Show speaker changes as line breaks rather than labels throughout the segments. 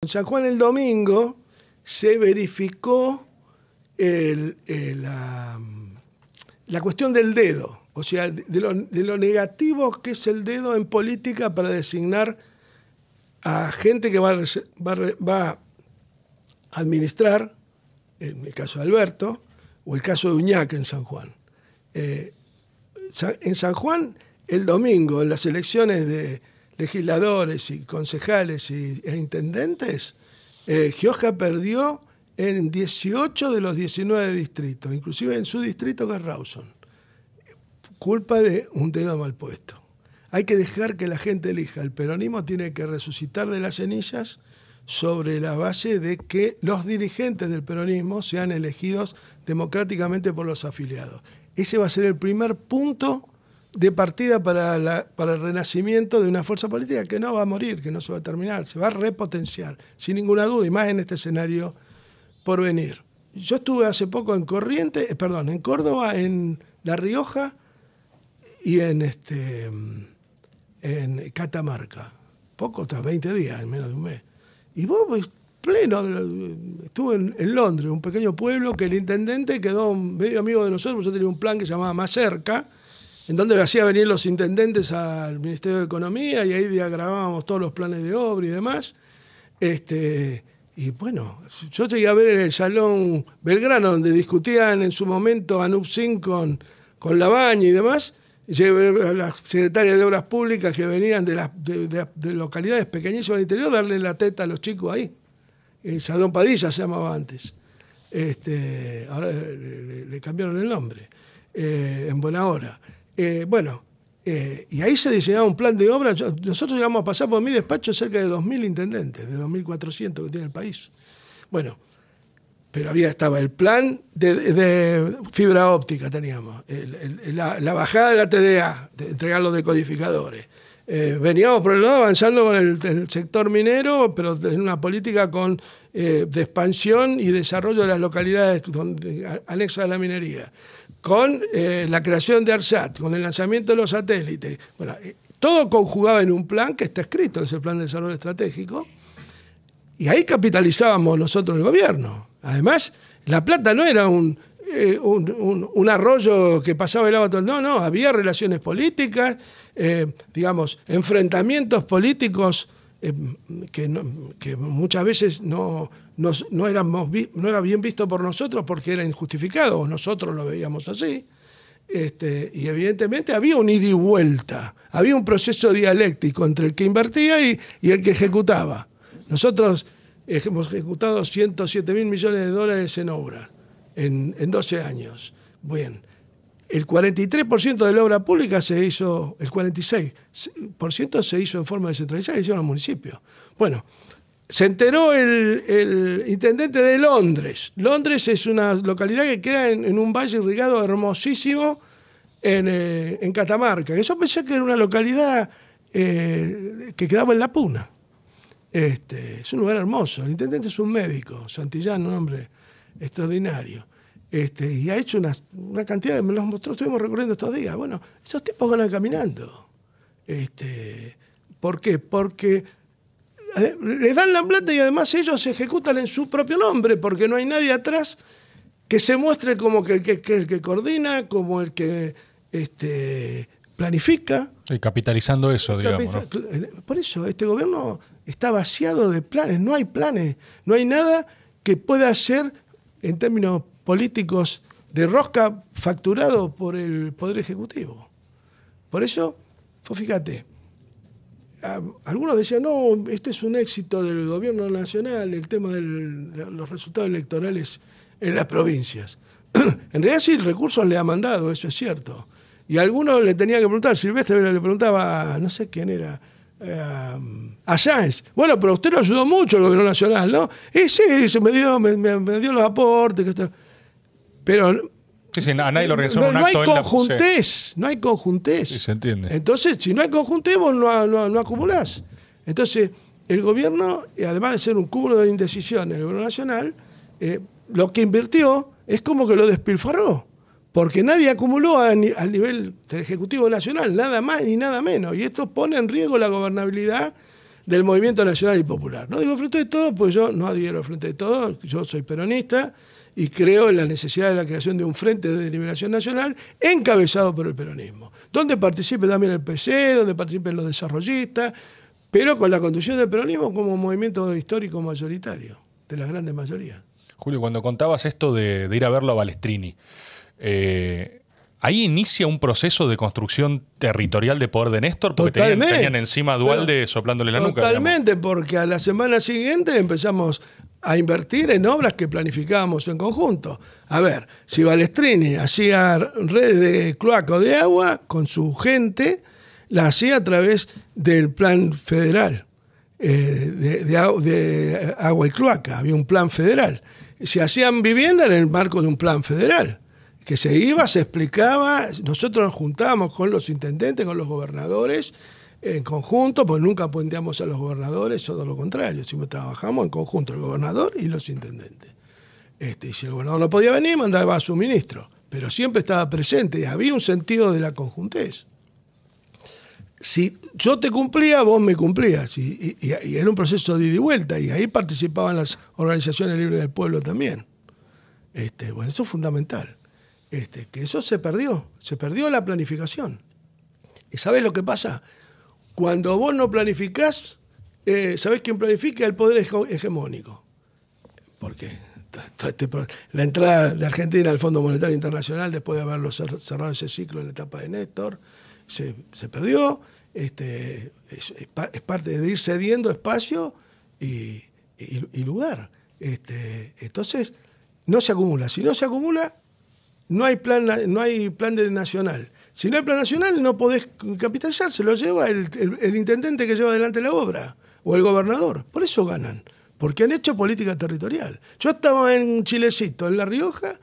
En San Juan el domingo se verificó eh, la, cuestión del dedo, o sea, de lo, negativo que es el dedo en política para designar a gente que va, a administrar, en el caso de Alberto, o el caso de Uñac en San Juan. Eh, en San Juan, el domingo, en las elecciones de, legisladores y concejales e intendentes, eh, Gioja perdió en 18 de los 19 distritos, inclusive en su distrito que es Rawson. Culpa de un dedo mal puesto. Hay que dejar que la gente elija. El peronismo tiene que resucitar de las cenizas sobre la base de que los dirigentes del peronismo sean elegidos democráticamente por los afiliados. Ese va a ser el primer punto de partida para, para el renacimiento de una fuerza política que no va a morir, que no se va a terminar, se va a repotenciar, sin ninguna duda, y más en este escenario por venir. Yo estuve hace poco en Corrientes, eh, perdón, en Córdoba, en La Rioja y en, este, en Catamarca. Poco, hasta 20 días, en menos de un mes. Y vos, pues, pleno, eh, estuve en, en, Londres, un pequeño pueblo que el intendente quedó medio amigo de nosotros, yo tenía un plan que se llamaba Más Cerca, en donde hacía venir los intendentes al Ministerio de Economía y ahí grabábamos todos los planes de obra y demás. Este, y bueno, yo llegué a ver en el Salón Belgrano, donde discutían en su momento a con, con Labaña y demás, y a las secretarias de Obras Públicas que venían de, las, localidades pequeñísimas del interior, darle la teta a los chicos ahí. El eh, Salón Padilla se llamaba antes. Este, ahora le, cambiaron el nombre, eh, en buena hora. Eh, bueno, eh, y ahí se diseñaba un plan de obra. nosotros llegamos a pasar por mi despacho cerca de 2.000 intendentes, de 2.400 que tiene el país. Bueno, pero había, estaba el plan de, fibra óptica, teníamos, la, bajada de la TDA, de entregar los decodificadores eh, veníamos por el lado avanzando con el, sector minero, pero en una política eh, de expansión y desarrollo de las localidades donde, anexas a la minería, con eh, la creación de ARSAT, con el lanzamiento de los satélites. Bueno, todo conjugaba en un plan que está escrito, es el Plan de Desarrollo Estratégico, y ahí capitalizábamos nosotros el gobierno. Además, la plata no era un, un, arroyo que pasaba el agua todo. No, no, había relaciones políticas, eh, digamos, enfrentamientos políticos eh, que, muchas veces no, no, éramos, no era bien visto por nosotros porque era injustificado, nosotros lo veíamos así. Este, y evidentemente había un ida y vuelta, había un proceso dialéctico entre el que invertía y, el que ejecutaba. Nosotros hemos ejecutado 107 mil millones de dólares en obra en, en 12 años. El 43% de la obra pública se hizo, el 46% se hizo en forma descentralizada, se hicieron los municipios. Bueno, se enteró el, intendente de Londres. Londres es una localidad que queda en, un valle irrigado hermosísimo en, eh, Catamarca. Yo pensé que era una localidad eh, que quedaba en La Puna. Este, es un lugar hermoso. El intendente es un médico, Santillán, un hombre extraordinario. Este, y ha hecho una, cantidad, de, me los mostró, estuvimos recorriendo estos días. Bueno, esos tipos van caminando. Este, ¿Por qué? Porque eh, les dan la plata y además ellos se ejecutan en su propio nombre, porque no hay nadie atrás que se muestre como que, que, el que coordina, como el que este, planifica.
Y capitalizando eso, digamos.
Eh, por eso, este gobierno está vaciado de planes, no hay planes, no hay nada que pueda hacer en términos políticos de rosca facturados por el Poder Ejecutivo. Por eso, fíjate, algunos decían, no, este es un éxito del gobierno nacional, el tema de los resultados electorales en las provincias. en realidad sí, recursos le ha mandado, eso es cierto. Y algunos le tenían que preguntar, Silvestre le preguntaba, no sé quién era, eh, a Sáenz. Bueno, pero usted lo ayudó mucho el gobierno nacional, ¿no? Y sí, me dio, me, dio los aportes. Que pero
no, hay conjuntés,
no hay conjuntés. Sí, se entiende. Entonces, si no hay conjuntés, vos no, no, acumulás. Entonces, el gobierno, además de ser un cúmulo de indecisión en el gobierno nacional, eh, lo que invirtió es como que lo despilfarró. Porque nadie acumuló al nivel del Ejecutivo Nacional, nada más ni nada menos. Y esto pone en riesgo la gobernabilidad del movimiento nacional y popular. No digo frente de todo, pues yo no adhiero frente de todo, yo soy peronista, y creo en la necesidad de la creación de un Frente de Liberación Nacional encabezado por el peronismo, donde participe también el PC, donde participen los desarrollistas, pero con la conducción del peronismo como movimiento histórico mayoritario, de las grandes mayorías.
Julio, cuando contabas esto de, ir a verlo a Balestrini, eh, ahí inicia un proceso de construcción territorial de poder de Néstor, porque tenían, encima a Dualde soplándole la nuca. Totalmente,
porque a la semana siguiente empezamos a invertir en obras que planificábamos en conjunto. A ver, si Balestrini hacía redes de o de agua con su gente, la hacía a través del plan federal eh, de, de, agua y cloaca. Había un plan federal. Se hacían vivienda en el marco de un plan federal que se iba, se explicaba, nosotros nos juntábamos con los intendentes, con los gobernadores, en conjunto, pues nunca puenteamos a los gobernadores, todo lo contrario, siempre trabajamos en conjunto, el gobernador y los intendentes. Este, y si el gobernador no podía venir, mandaba a su ministro, pero siempre estaba presente y había un sentido de la conjuntez. Si yo te cumplía, vos me cumplías, y, era un proceso de ida y vuelta, y ahí participaban las organizaciones libres del pueblo también. Este, bueno, eso es fundamental. Este, que eso se perdió, se perdió la planificación. ¿Y sabes lo que pasa? Cuando vos no planificás, eh, ¿sabés quién planifica? El poder hegemónico. porque este la entrada de Argentina al Fondo Monetario Internacional después de haberlo cerrado ese ciclo en la etapa de Néstor se, perdió este, es, parte de ir cediendo espacio y, y lugar este, entonces no se acumula si no se acumula no hay plan no hay plan de nacional si no hay plan nacional, no podés capitalizar, se lo lleva el, intendente que lleva adelante la obra o el gobernador. Por eso ganan, porque han hecho política territorial. Yo estaba en Chilecito, en La Rioja,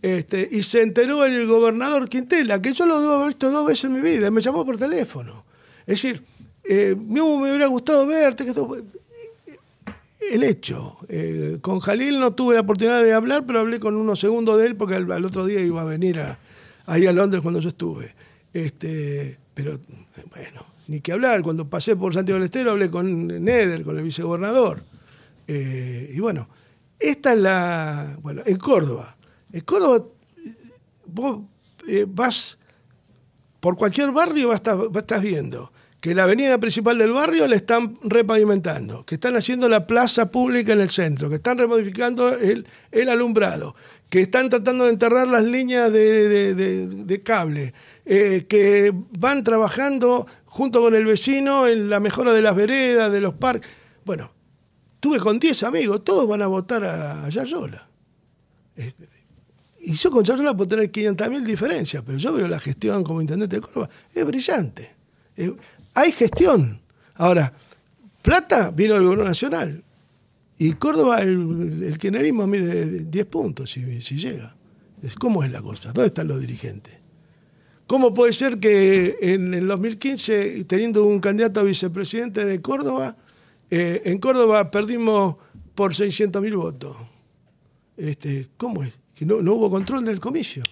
este, y se enteró el gobernador Quintela, que yo lo he visto dos veces en mi vida, me llamó por teléfono. Es decir, eh, me hubiera gustado verte. Que eh, El hecho. Eh, con Jalil no tuve la oportunidad de hablar, pero hablé con unos segundos de él porque al otro día iba a venir a, ahí a Londres cuando yo estuve. Este, pero bueno, ni que hablar. Cuando pasé por Santiago del Estero hablé con Neder, con el vicegobernador. Eh, y bueno, esta es la. Bueno, en Córdoba. En Córdoba, vos eh, vas por cualquier barrio, vas, estás viendo que la avenida principal del barrio la están repavimentando, que están haciendo la plaza pública en el centro, que están remodificando el, el alumbrado, que están tratando de enterrar las líneas de, cable, eh, que van trabajando junto con el vecino en la mejora de las veredas, de los parques. Bueno, tuve con 10 amigos, todos van a votar a Yayola. Y yo con Yayola puedo tener mil diferencias, pero yo veo la gestión como intendente de Córdoba, es brillante. Eh, hay gestión. Ahora, plata vino del gobierno nacional. Y Córdoba, el, el mide 10 puntos si, si llega. ¿Cómo es la cosa? ¿Dónde están los dirigentes? ¿Cómo puede ser que en el 2015, teniendo un candidato a vicepresidente de Córdoba, eh, en Córdoba perdimos por 600.000 votos? Este, ¿Cómo es? Que no, hubo control del comicio.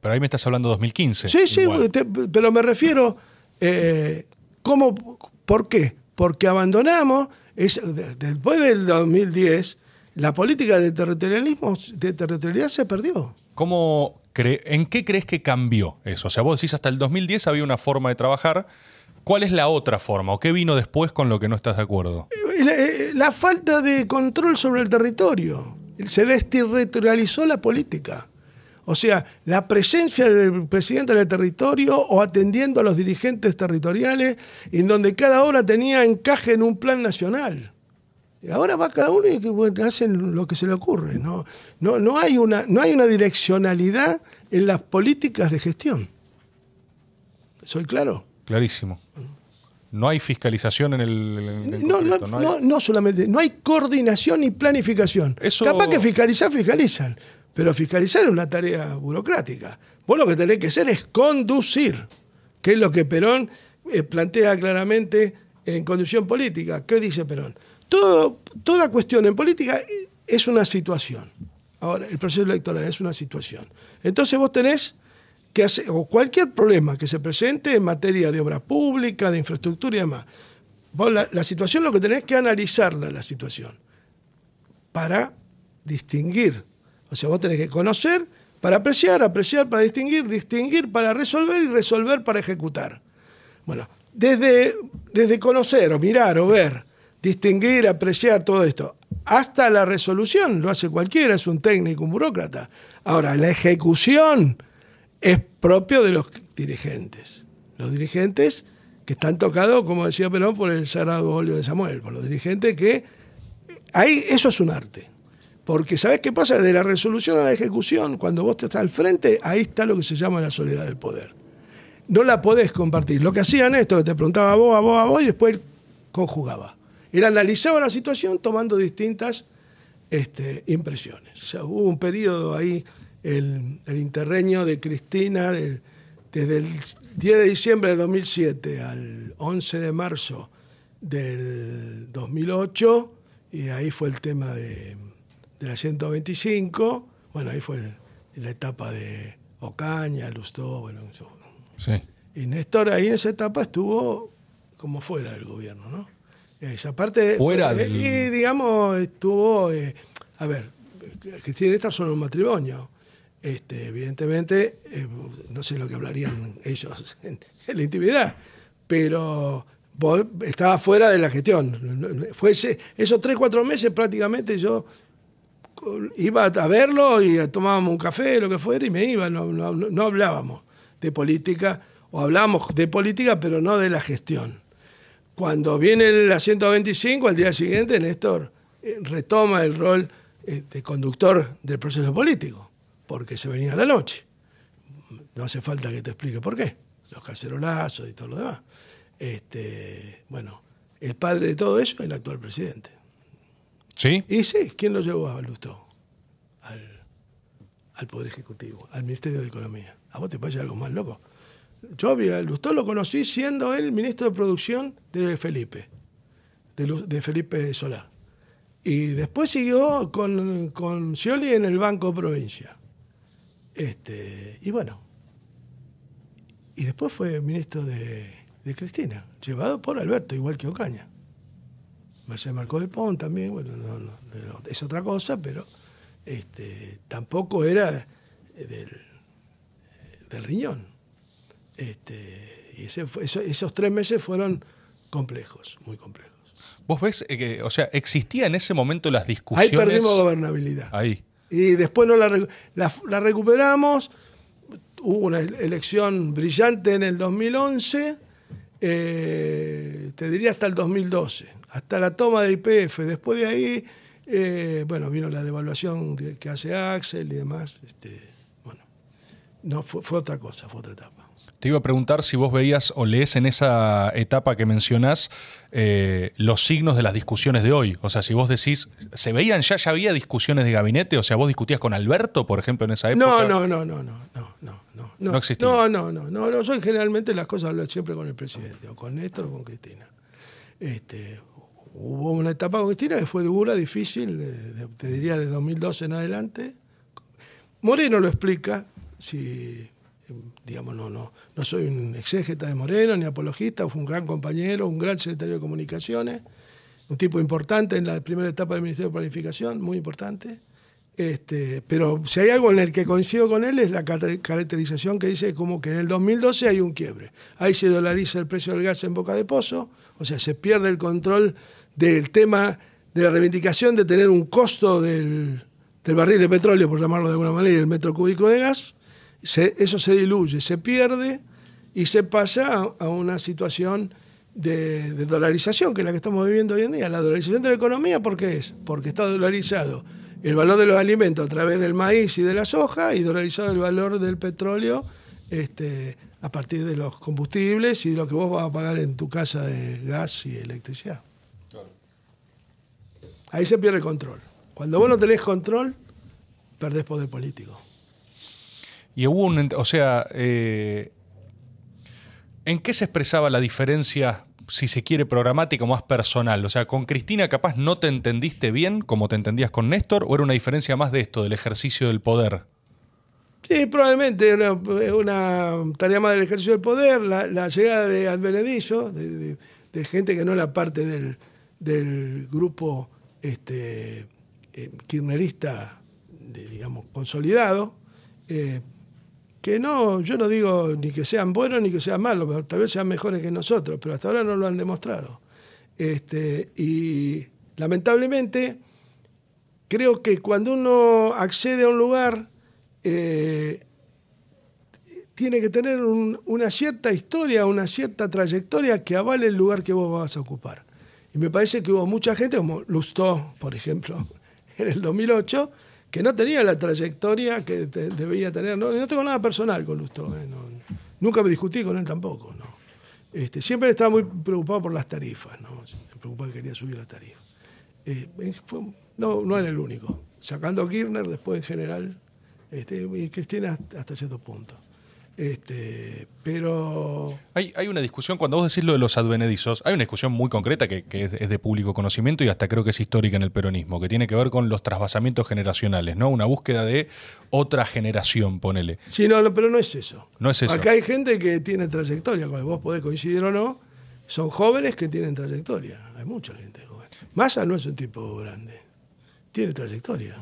pero ahí me estás hablando de 2015. Sí, sí,
pero me refiero, eh, ¿cómo, ¿por qué? Porque abandonamos después del 2010, la política de territorialismo, de territorialidad se perdió. ¿Cómo
¿En qué crees que cambió eso? O sea, vos decís hasta el 2010 había una forma de trabajar. ¿Cuál es la otra forma o qué vino después con lo que no estás de acuerdo?
Eh, eh, la falta de control sobre el territorio. Se desterritorializó la política. O sea, la presencia del presidente del territorio o atendiendo a los dirigentes territoriales, en donde cada obra tenía encaje en un plan nacional. ahora va cada uno y hacen lo que se le ocurre. No, no, no, hay una, no hay una direccionalidad en las políticas de gestión. ¿Soy claro?
Clarísimo. No hay fiscalización en el. no,
no, solamente. No hay coordinación ni planificación. Capaz que fiscaliza fiscalizan. Pero fiscalizar es una tarea burocrática. Vos lo que tenés que hacer es conducir, que es lo que Perón eh, plantea claramente en conducción política. ¿Qué dice Perón? toda cuestión en política es una situación. Ahora, el proceso electoral es una situación. Entonces vos tenés que hacer, o cualquier problema que se presente en materia de obra pública, de infraestructura y demás, vos la, situación lo que tenés que analizarla, la situación, para distinguir o sea, vos tenés que conocer para apreciar, apreciar para distinguir, distinguir para resolver y resolver para ejecutar. Bueno, desde, desde conocer o mirar o ver, distinguir, apreciar todo esto, hasta la resolución, lo hace cualquiera, es un técnico, un burócrata. Ahora, la ejecución es propio de los dirigentes. Los dirigentes que están tocados, como decía Perón, por el cerrado óleo de Samuel, por los dirigentes que... Ahí eso es un arte. Porque ¿sabés qué pasa? De la resolución a la ejecución, cuando vos te estás al frente, ahí está lo que se llama la soledad del poder. No la podés compartir. Lo que hacían esto, que te preguntaba a vos, a vos, a vos, y después conjugaba. Él analizaba la situación tomando distintas este, impresiones. hubo un periodo ahí, el, interreño de Cristina, desde el 10 de diciembre de 2007 al 11 de marzo del 2008, y ahí fue el tema de de la 125, bueno, ahí fue la etapa de Ocaña, Lustó, bueno, Sí. Y Néstor ahí en esa etapa estuvo como fuera del gobierno, ¿no? Esa parte... Fuera Y digamos, estuvo... Eh, a ver, Cristina y Néstor son un matrimonio. Este, evidentemente, eh, no sé lo que hablarían ellos en, en la intimidad, pero estaba fuera de la gestión. Fue ese, esos tres, cuatro meses prácticamente yo iba a verlo y tomábamos un café, lo que fuera, y me iba, no, hablábamos de política, o hablábamos de política, pero no de la gestión. Cuando viene la 125, al día siguiente, Néstor eh, retoma el rol eh, de conductor del proceso político, porque se venía la noche. No hace falta que te explique por qué, los cacerolazos y todo lo demás. Este, bueno, el padre de todo eso es el actual presidente. ¿Sí? Y sí, ¿quién lo llevó a Lustó? Al, Poder Ejecutivo, al Ministerio de Economía. ¿A vos te parece algo más loco? Yo a Lustó lo conocí siendo el ministro de Producción de Felipe, de, Felipe Solar. Y después siguió con, con Scioli en el Banco Provincia. Este, y bueno. Y después fue ministro de, de Cristina, llevado por Alberto, igual que Ocaña. Mercedes Marcó del Pont también, bueno, es otra cosa, pero este, tampoco era eh, del, riñón. Este, y esos tres meses fueron
complejos, muy complejos. ¿Vos ves eh, que, o sea, existía en ese momento las discusiones? Ahí perdimos gobernabilidad. Ahí.
Y después la, recuperamos. Hubo una elección brillante en el 2011, eh, te diría hasta el 2012 hasta la toma de IPF. Después de ahí, eh, bueno, vino la devaluación que hace Axel y demás. Este, bueno, no, fue, otra cosa, fue otra etapa.
Te iba a preguntar si vos veías o lees en esa etapa que mencionás eh, los signos de las discusiones de hoy. O sea, si vos decís, ¿se veían ya, ya había discusiones de gabinete? O sea, ¿vos discutías con Alberto, por ejemplo, en esa época? No, no, no, no, no, no, no. No, no existía. No,
no, no, no, no. Soy generalmente las cosas no siempre con el presidente, o con Néstor o con Cristina. Este, hubo una etapa con que fue dura, difícil, te diría de 2012 en adelante. Moreno lo explica, si em, digamos, no, no, soy un exégeta de Moreno ni apologista, fue un gran compañero, un gran secretario de comunicaciones, un tipo importante en la primera etapa del Ministerio de Planificación, muy importante. Este, pero si hay algo en el que coincido con él es la caracterización que dice como que en el 2012 hay un quiebre. Ahí se dolariza el precio del gas en boca de pozo, o sea, se pierde el control del tema de la reivindicación de tener un costo del, barril de petróleo, por llamarlo de alguna manera, y el metro cúbico de gas, eso se diluye, se pierde y se pasa a, una situación de, de, dolarización, que es la que estamos viviendo hoy en día. La dolarización de la economía, ¿por qué es? Porque está dolarizado el valor de los alimentos a través del maíz y de la soja y dolarizado el valor del petróleo este, a partir de los combustibles y de lo que vos vas a pagar en tu casa de gas y electricidad. Ahí se pierde el control. Cuando vos no tenés control, perdés poder político.
Y hubo un, o sea, eh, ¿en qué se expresaba la diferencia, si se quiere, programática o más personal? O sea, con Cristina capaz no te entendiste bien como te entendías con Néstor, o era una diferencia más de esto, del ejercicio del poder?
Sí, probablemente una, una tarea más del ejercicio del poder, la, llegada de Advenedizo, de, gente que no era parte del, del grupo este, eh, kirchnerista, digamos, consolidado, eh, que no, yo no digo ni que sean buenos ni que sean malos, tal vez sean mejores que nosotros, pero hasta ahora no lo han demostrado. Este, y lamentablemente, creo que cuando uno accede a un lugar, eh, tiene que tener una cierta historia, una cierta trayectoria que avale el lugar que vos vas a ocupar. Y me parece que hubo mucha gente, como Lustó, por ejemplo, en el 2008, que no tenía la trayectoria que debía tener. No, tengo nada personal con Lustó. ¿eh? nunca me discutí con él tampoco. Este, siempre estaba muy preocupado por las tarifas. ¿no? Me preocupaba que quería subir la tarifa. Eh, no, no era el único. Sacando a Kirchner, después en general, este, y Cristina hasta, hasta cierto
punto. Este, pero. Hay, una discusión, cuando vos decís lo de los advenedizos, hay una discusión muy concreta que, es, de público conocimiento y hasta creo que es histórica en el peronismo, que tiene que ver con los trasvasamientos generacionales, ¿no? Una búsqueda de otra generación, ponele. Sí, no, pero no es eso. No es Acá
hay gente que tiene trayectoria, con vos podés coincidir o no, son jóvenes que tienen trayectoria. Hay mucha gente joven. Massa no es un tipo grande, tiene trayectoria.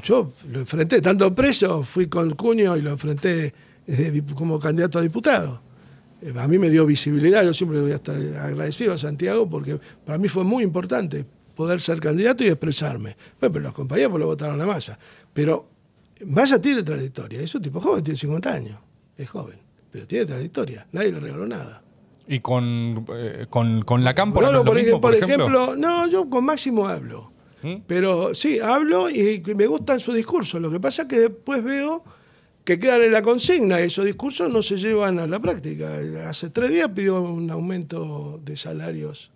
Yo lo enfrenté, tanto preso, fui con Cuño y lo enfrenté como candidato a diputado. Eh, a mí me dio visibilidad, yo siempre voy a estar agradecido a Santiago porque para mí fue muy importante poder ser candidato y expresarme. Bueno, pero los compañeros pues, lo votaron a masa Pero masa tiene trayectoria, es un tipo joven,
tiene 50 años,
es joven, pero tiene trayectoria, nadie le regaló nada.
¿Y con, eh, con, con, la campaña No, no, por, ejemplo,
no, yo con Máximo hablo. ¿Mm? Pero sí, hablo y me gusta su discurso. Lo que pasa es que después veo que quedan en la consigna. Esos discursos no se llevan a la práctica. Hace tres días pidió un aumento de salarios,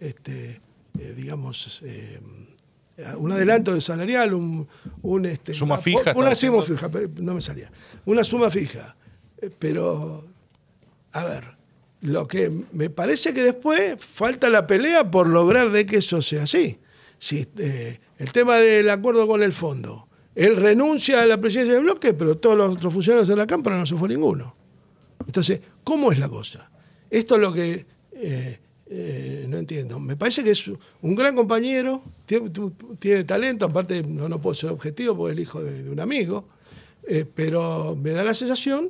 este, eh, digamos, eh, un adelanto de salarial, un, este, suma fija. Una suma fija, no me salía. Una suma fija. Eh, pero, a ver, lo que me parece que después falta la pelea por lograr de que eso sea así. Si, el tema del acuerdo con el fondo él renuncia a la presidencia del bloque, pero todos los otros funcionarios de la Cámara no se fue ninguno. Entonces, ¿cómo es la cosa? Esto es lo que eh, eh, no entiendo. Me parece que es un gran compañero, tiene, talento, aparte no, puedo ser objetivo porque es el hijo de, un amigo, eh, pero me da la sensación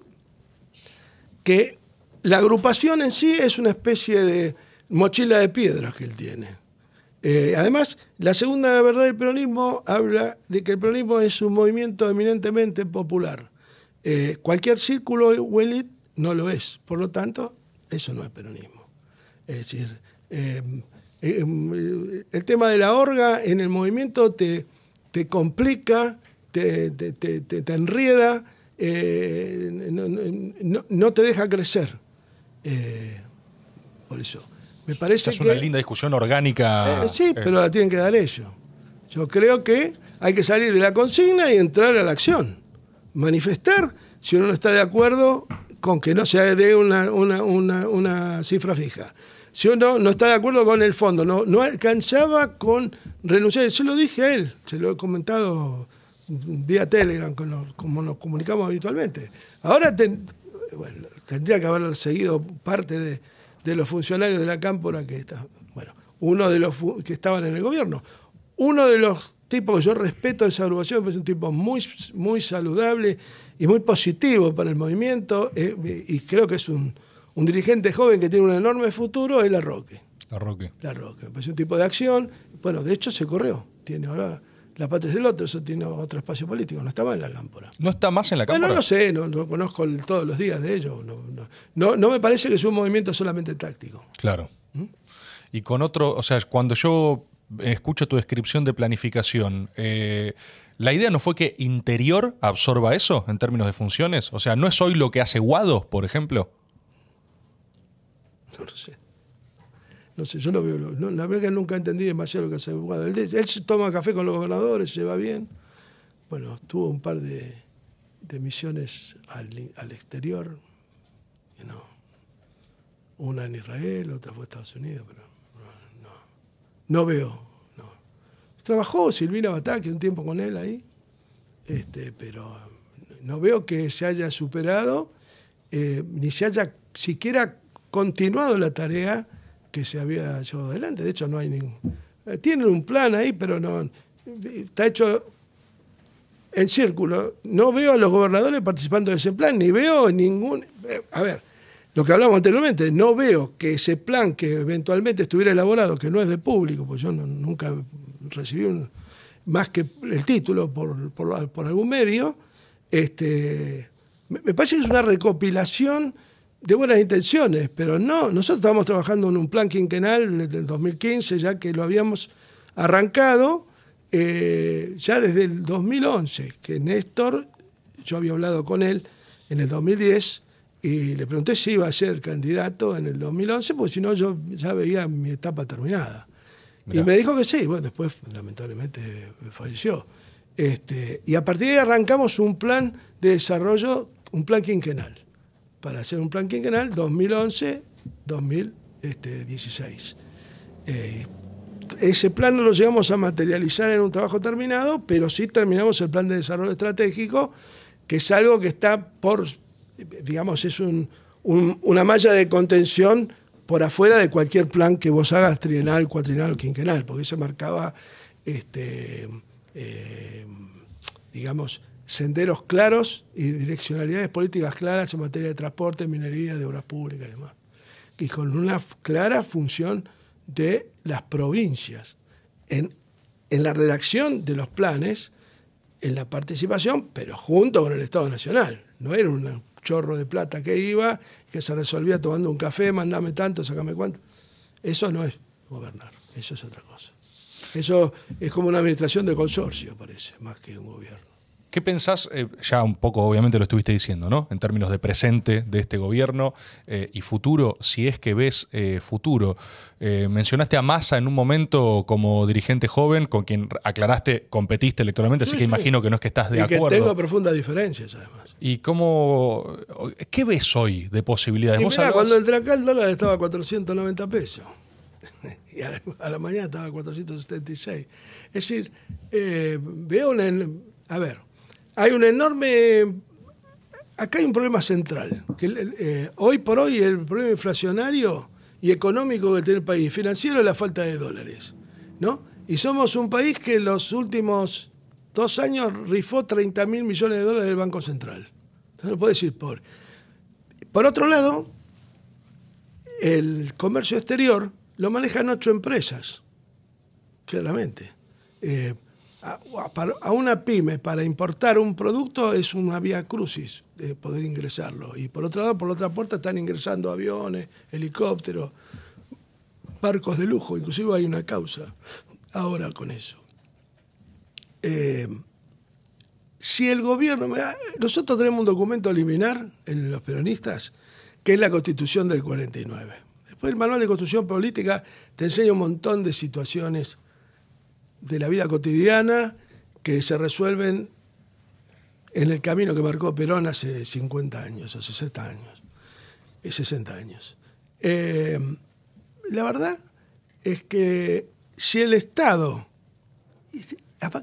que la agrupación en sí es una especie de mochila de piedras que él tiene. Eh, además, la segunda verdad del peronismo habla de que el peronismo es un movimiento eminentemente popular. Eh, cualquier círculo o no lo es. Por lo tanto, eso no es peronismo. Es decir, eh, mm, el tema de la orga en el movimiento te, complica, te, te, enrieda, no, te deja crecer.
por eso. Me parece es una linda discusión orgánica. Eh, sí, eh. pero
la tienen que dar ellos. Yo creo que hay que salir de la consigna y entrar a la acción. Manifestar si uno no está de acuerdo con que no se dé una, una, cifra fija. Si uno no está de acuerdo con el fondo, no, no alcanzaba con renunciar. Yo lo dije a él, se lo he comentado vía Telegram, como nos comunicamos habitualmente. Ahora tendría que haber seguido parte de, de los funcionarios de la Cámpora que está, bueno, uno de los que estaban en el gobierno. Uno de los tipos que yo respeto de esa agrupación, pues es un tipo muy, muy saludable y muy positivo para el movimiento, eh, eh, y creo que es un, dirigente joven que tiene un enorme futuro, es La Roque. La Roque. La Roque. Pues es un tipo de acción. Bueno, de hecho se corrió. Tiene ahora la patria es del otro, eso tiene otro espacio político, no estaba en la cámpora.
¿No está más en la cámpora? No, lo
sé, no, conozco todos los días de ellos. No, no, me parece que es un movimiento solamente táctico.
Claro. ¿Mm? Y con otro, o sea, cuando yo eh, escucho tu descripción de planificación, eh, ¿la idea no fue que interior absorba eso en términos de funciones? O sea, ¿no es hoy lo que hace Guado, por ejemplo?
No lo sé. No sé, yo no veo. la verdad que nunca entendí demasiado lo que hace el abogado. Él, toma café con los gobernadores, se va bien. Bueno, tuvo un par de, de misiones al, exterior. Una en Israel, otra fue a Estados Unidos, pero no, no, veo. Trabajó Silvina Bataki un tiempo con él ahí, este, pero no veo que se haya superado, eh, ni se haya siquiera continuado la tarea que se había llevado adelante. De hecho, no hay ningún... Eh, tienen un plan ahí, pero no está hecho en círculo. No veo a los gobernadores participando de ese plan, ni veo ningún... Eh, a ver, lo que hablamos anteriormente, no veo que ese plan que eventualmente estuviera elaborado, que no es de público, porque yo nunca recibí más que el título por, algún medio, este, me parece que es una recopilación de buenas intenciones, pero no, nosotros estábamos trabajando en un plan quinquenal desde el 2015, ya que lo habíamos arrancado eh, ya desde el 2011, que Néstor, yo había hablado con él en el 2010 y le pregunté si iba a ser candidato en el 2011, porque si no yo ya veía mi etapa terminada. Y me dijo que sí, bueno, después lamentablemente falleció. Este, y a partir de ahí arrancamos un plan de desarrollo, un plan quinquenal para hacer un plan quinquenal 2011-2016. Eh, ese plan no lo llegamos a materializar en un trabajo terminado, pero sí terminamos el plan de desarrollo estratégico, que es algo que está por, digamos, es una malla de contención por afuera de cualquier plan que vos hagas trienal, cuatrinal o quinquenal, porque se marcaba, este, eh, digamos, senderos claros y direccionalidades políticas claras en materia de transporte, minería, de obras públicas y demás. Y con una clara función de las provincias en, en la redacción de los planes, en la participación, pero junto con el Estado Nacional. No era un chorro de plata que iba, que se resolvía tomando un café, mandame tanto, sacame cuánto. Eso no es gobernar, eso es otra cosa. Eso es como una administración de consorcio, parece, más que un gobierno.
¿Qué pensás? Eh, ya un poco, obviamente, lo estuviste diciendo, ¿no? En términos de presente de este gobierno eh, y futuro, si es que ves eh, futuro. mencionaste a Massa en un momento como dirigente joven, con quien aclaraste, competiste electoralmente, así que imagino que no es que estás de acuerdo. Que tengo
profundas diferencias, además.
¿Y cómo. ¿Qué ves hoy de posibilidades? cuando
el acá el dólar estaba a 490 pesos. y a la, mañana estaba a 476. Es decir, veo en. a ver, hay un enorme... Acá hay un problema central, que eh, hoy por hoy el problema inflacionario y económico que tiene el país, financiero es la falta de dólares, ¿no? Y somos un país que en los últimos dos años rifó 30 mil millones de dólares del Banco Central. lo decir por. Por otro lado, el comercio exterior lo manejan ocho empresas, claramente. Eh, a, una pyme para importar un producto es una vía crucis de poder ingresarlo. Y por otro lado, por la otra puerta están ingresando aviones, helicópteros, barcos de lujo. Inclusive hay una causa ahora con eso. Eh, si el gobierno... Nosotros tenemos un documento liminar, en los peronistas, que es la constitución del 49. Después el manual de constitución política te enseña un montón de situaciones de la vida cotidiana que se resuelven en el camino que marcó Perón hace 50 años, hace 60 años. 60 eh, años. Eh, la verdad es que si el Estado,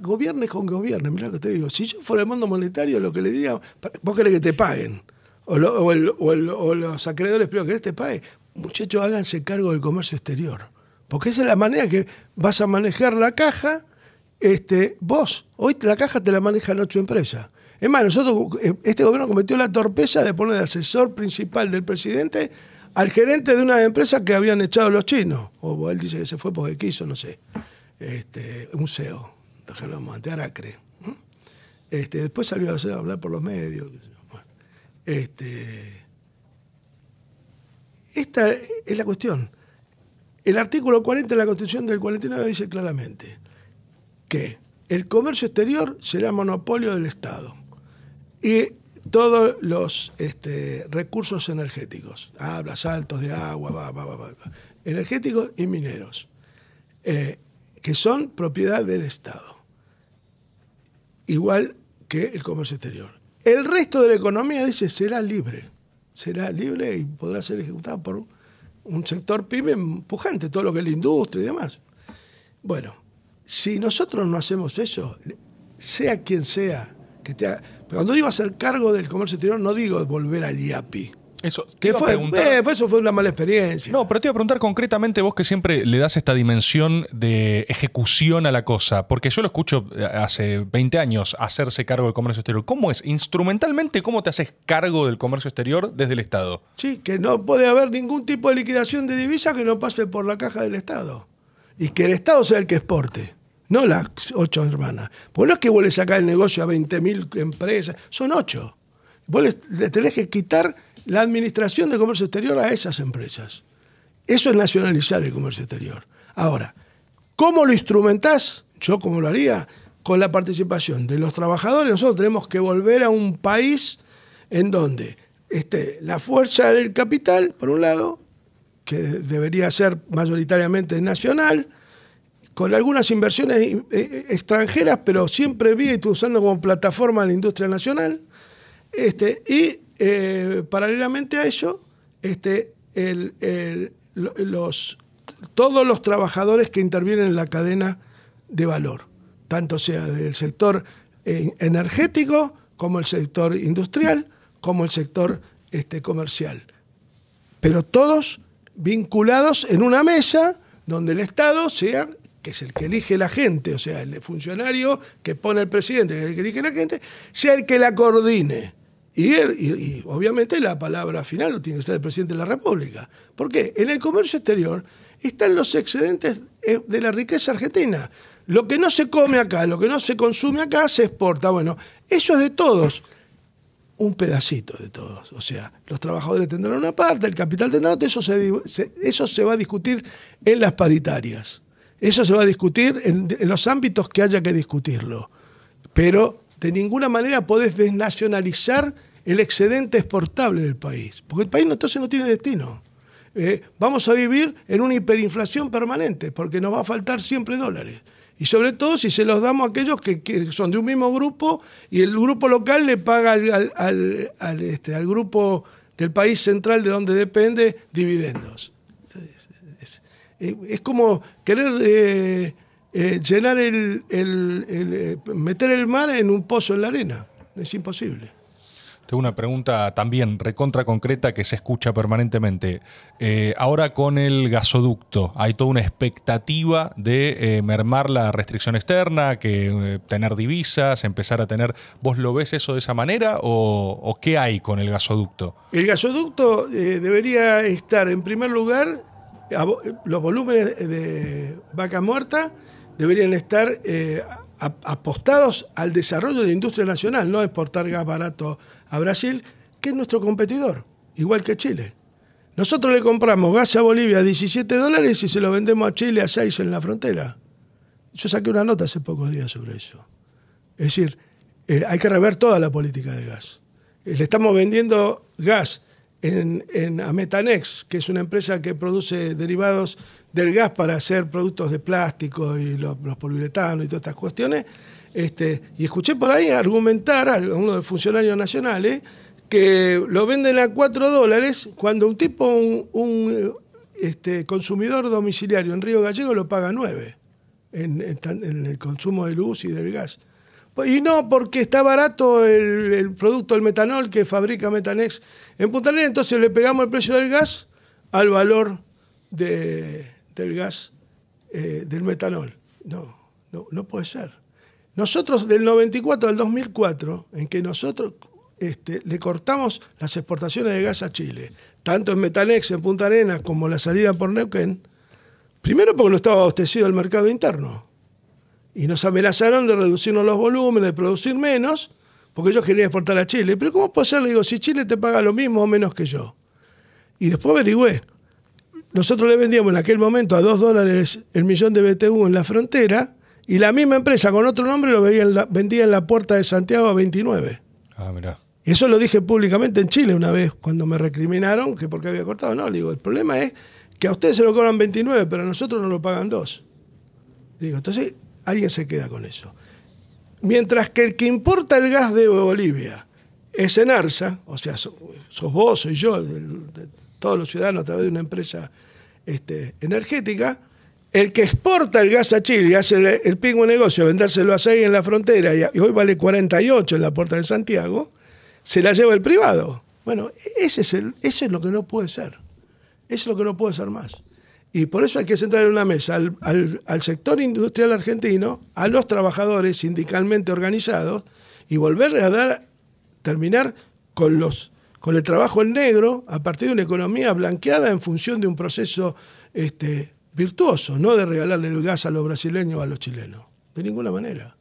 gobierne con gobierne, mira lo que te digo, si yo fuera el mundo monetario, lo que le diría, vos querés que te paguen, o, los acreedores pero querés que te paguen, muchachos, háganse cargo del comercio exterior porque esa es la manera que vas a manejar la caja este, vos. Hoy la caja te la manejan ocho empresas. Es más, nosotros, eh, este gobierno cometió la torpeza de poner el asesor principal del presidente al gerente de una empresa que habían echado los chinos. O él dice que se fue porque quiso, no sé. Este, un CEO, de Aracre. Este, después salió a, hablar por los medios. este, esta es la cuestión. El artículo 40 de la Constitución del 49 dice claramente que el comercio exterior será monopolio del Estado y todos los este, recursos energéticos, habla saltos de agua, energéticos y mineros, eh, que son propiedad del Estado, igual que el comercio exterior. El resto de la economía, dice, será libre, será libre y podrá ser ejecutada por un sector pyme empujante, todo lo que es la industria y demás. Bueno, si nosotros no hacemos eso, sea quien sea, que te cuando digo hacer cargo del comercio exterior, no digo volver al IAPI,
eso, eh, fue?
eso fue una mala experiencia.
No, pero te iba a preguntar concretamente vos que siempre le das esta dimensión de ejecución a la cosa, porque yo lo escucho eh, hace 20 años hacerse cargo del comercio exterior. ¿Cómo es? Instrumentalmente, ¿cómo te haces cargo del comercio exterior desde el Estado? Sí, que no puede haber ningún tipo de liquidación de divisas
que no pase por la caja del Estado. Y que el Estado sea el que exporte, no las ocho hermanas. Pues no es que vuelves a sacar el negocio a 20.000 empresas, son ocho. Vos le tenés que quitar la administración de comercio exterior a esas empresas. Eso es nacionalizar el comercio exterior. Ahora, ¿cómo lo instrumentás? Yo ¿cómo lo haría, con la participación de los trabajadores, nosotros tenemos que volver a un país en donde la fuerza del capital, por un lado, que debería ser mayoritariamente nacional, con algunas inversiones eh, eh, extranjeras, pero siempre vía y usando como plataforma la industria nacional, este, y eh, paralelamente a eso, este, todos los trabajadores que intervienen en la cadena de valor, tanto sea del sector eh, energético como el sector industrial, como el sector este, comercial. Pero todos vinculados en una mesa donde el Estado sea, que es el que elige la gente, o sea, el funcionario que pone el presidente, que es el que elige la gente, sea el que la coordine y, obviamente la palabra final lo tiene que ser el presidente de la República. ¿Por qué? En el comercio exterior están los excedentes eh, de la riqueza argentina. Lo que no se come acá, lo que no se consume acá, se exporta. Bueno, eso es de todos. Un pedacito de todos. O sea, los trabajadores tendrán una parte, el capital tendrá otra. Eso se, eso se va a discutir en las paritarias. Eso se va a discutir en, en los ámbitos que haya que discutirlo. Pero de ninguna manera podés desnacionalizar el excedente exportable del país, porque el país entonces no tiene destino. Eh, vamos a vivir en una hiperinflación permanente, porque nos va a faltar siempre dólares. Y sobre todo si se los damos a aquellos que, son de un mismo grupo y el grupo local le paga al, al, este, grupo del país central de donde depende dividendos. es, como querer eh, eh, llenar el, meter el mar en un pozo en la arena. Es imposible.
Tengo una pregunta también recontra concreta que se escucha permanentemente. Eh, ahora con el gasoducto hay toda una expectativa de eh, mermar la restricción externa, que eh, tener divisas, empezar a tener. ¿Vos lo ves eso de esa manera o, qué hay con el gasoducto?
El gasoducto debería estar en primer lugar los volúmenes de vaca muerta deberían estar apostados al desarrollo de la industria nacional, no exportar gas barato a Brasil, que es nuestro competidor, igual que Chile. Nosotros le compramos gas a Bolivia a 17 dólares y se lo vendemos a Chile a 6 en la frontera. Yo saqué una nota hace pocos días sobre eso. Es decir, eh, hay que rever toda la política de gas. Eh, le estamos vendiendo gas en, a Metanex, que es una empresa que produce derivados del gas para hacer productos de plástico y los, los poliuretanos y todas estas cuestiones. Este, y escuché por ahí argumentar a uno de los funcionarios nacionales que lo venden a 4 dólares cuando un tipo, un, este, consumidor domiciliario en Río Gallego lo paga 9 en, el consumo de luz y del gas. Y no porque está barato el, producto, del metanol que fabrica Metanex en Punta Arenas, entonces le pegamos el precio del gas al valor del gas, eh, del metanol. no, no puede ser. Nosotros del 94 al 2004, en que nosotros este, le cortamos las exportaciones de gas a Chile, tanto en Metanex, en Punta Arenas, como la salida por Neuquén, primero porque no estaba abastecido el mercado interno. Y nos amenazaron de reducirnos los volúmenes, de producir menos, porque ellos querían exportar a Chile. Pero ¿cómo puede ser? Le digo, si Chile te paga lo mismo o menos que yo. Y después averigüé. Nosotros le vendíamos en aquel momento a 2 dólares el millón de BTU en la frontera y la misma empresa con otro nombre lo veía vendía en la puerta de Santiago a 29. Ah, mira. Y eso lo dije públicamente en Chile una vez, cuando me recriminaron que porque había cortado. No, digo, el problema es que a ustedes se lo cobran 29, pero a nosotros nos lo pagan dos. digo, entonces alguien se queda con eso. Mientras que el que importa el gas de Bolivia es Enarsa, o sea, sos, vos, soy yo, todos los ciudadanos a través de una empresa este, energética, el que exporta el gas a Chile y hace el, pingo negocio, vendérselo a 6 en la frontera y, hoy vale 48 en la puerta de Santiago, se la lleva el privado. Bueno, ese es, el, ese es lo que no puede ser. Eso es lo que no puede ser más. Y por eso hay que sentar en una mesa al, sector industrial argentino, a los trabajadores sindicalmente organizados y volver a dar, terminar con, los, con el trabajo en negro a partir de una economía blanqueada en función de un proceso este, virtuoso, no de regalarle el gas a los brasileños o a los chilenos, de ninguna manera.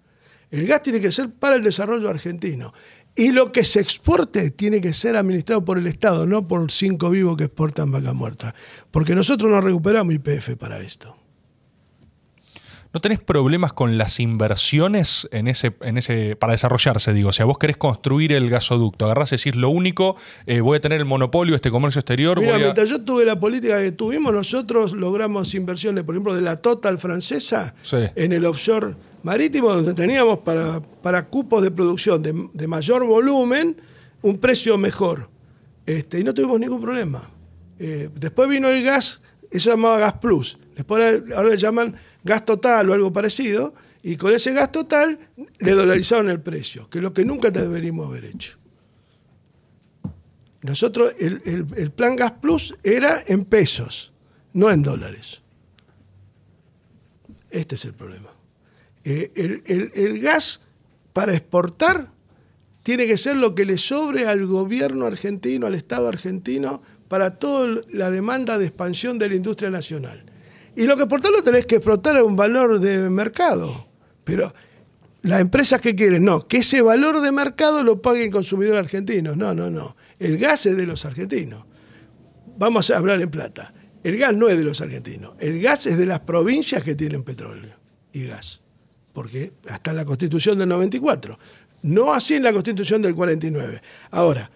El gas tiene que ser para el desarrollo argentino. Y lo que se exporte tiene que ser administrado por el Estado, no por cinco vivos que exportan vaca muerta. Porque nosotros no recuperamos IPF para esto.
¿No tenés problemas con las inversiones en ese, en ese, para desarrollarse? Digo, o sea, vos querés construir el gasoducto, agarrás y decís, lo único, eh, voy a tener el monopolio, este comercio exterior. Mira, mientras
yo tuve la política que tuvimos, nosotros logramos inversiones, por ejemplo, de la Total francesa en el offshore marítimo, donde teníamos para, para cupos de producción de, mayor volumen un precio mejor. Este, y no tuvimos ningún problema. Eh, después vino el gas, eso se llamaba Gas Plus. Después ahora le llaman gas total o algo parecido, y con ese gas total le dolarizaron el precio, que es lo que nunca deberíamos haber hecho. Nosotros, el, plan Gas Plus era en pesos, no en dólares. Este es el problema. Eh, el gas para exportar tiene que ser lo que le sobre al gobierno argentino, al Estado argentino, para toda la demanda de expansión de la industria nacional. Y lo que exportás lo tenés que explotar a un valor de mercado. Pero las empresas que quieren, no, que ese valor de mercado lo pague el consumidor argentino. No, no, no. El gas es de los argentinos. Vamos a hablar en plata. El gas no es de los argentinos. El gas es de las provincias que tienen petróleo y gas. Porque hasta la constitución del 94. No así en la constitución del 49. Ahora,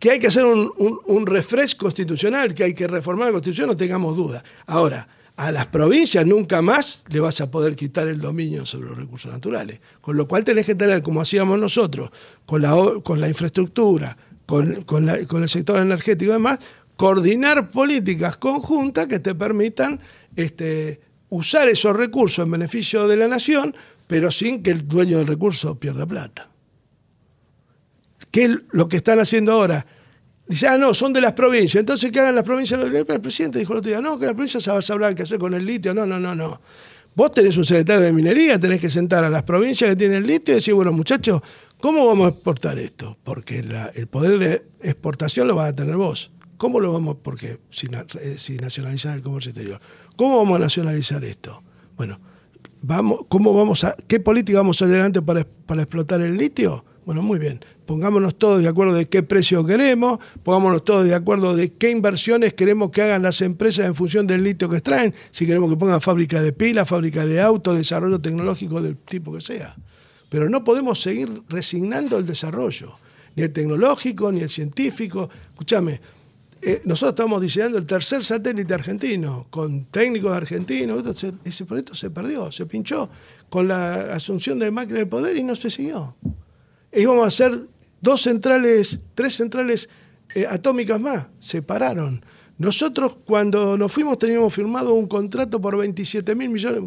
que hay que hacer un, un, un refresco constitucional, que hay que reformar la constitución, no tengamos duda. Ahora, a las provincias nunca más le vas a poder quitar el dominio sobre los recursos naturales. Con lo cual tenés que tener, como hacíamos nosotros, con la, infraestructura, con, el sector energético y demás, coordinar políticas conjuntas que te permitan este, usar esos recursos en beneficio de la nación, pero sin que el dueño del recurso pierda plata. ¿Qué es lo que están haciendo ahora? Dice, ah, no, son de las provincias. Entonces, ¿qué hagan las provincias? El presidente dijo el otro día, no, que las provincias vas a hablar qué hacer con el litio. No, no, no, no. Vos tenés un secretario de minería, tenés que sentar a las provincias que tienen litio y decir, bueno, muchachos, ¿cómo vamos a exportar esto? Porque el poder de exportación lo vas a tener vos. ¿Cómo lo vamos? Porque si, eh, si nacionalizás el comercio exterior. ¿Cómo vamos a nacionalizar esto? Bueno, vamos, ¿cómo vamos a, ¿qué política vamos adelante para, para explotar el litio? Bueno, muy bien. Pongámonos todos de acuerdo de qué precio queremos, pongámonos todos de acuerdo de qué inversiones queremos que hagan las empresas en función del litio que extraen, si queremos que pongan fábrica de pilas, fábrica de autos, desarrollo tecnológico del tipo que sea. Pero no podemos seguir resignando el desarrollo, ni el tecnológico, ni el científico. Escúchame, eh, nosotros estamos diseñando el tercer satélite argentino, con técnicos argentinos. Ese proyecto se perdió, se pinchó con la asunción de Macri de poder y no se siguió. E íbamos a hacer dos centrales, tres centrales eh, atómicas más. Se pararon. Nosotros cuando nos fuimos teníamos firmado un contrato por 27 mil millones,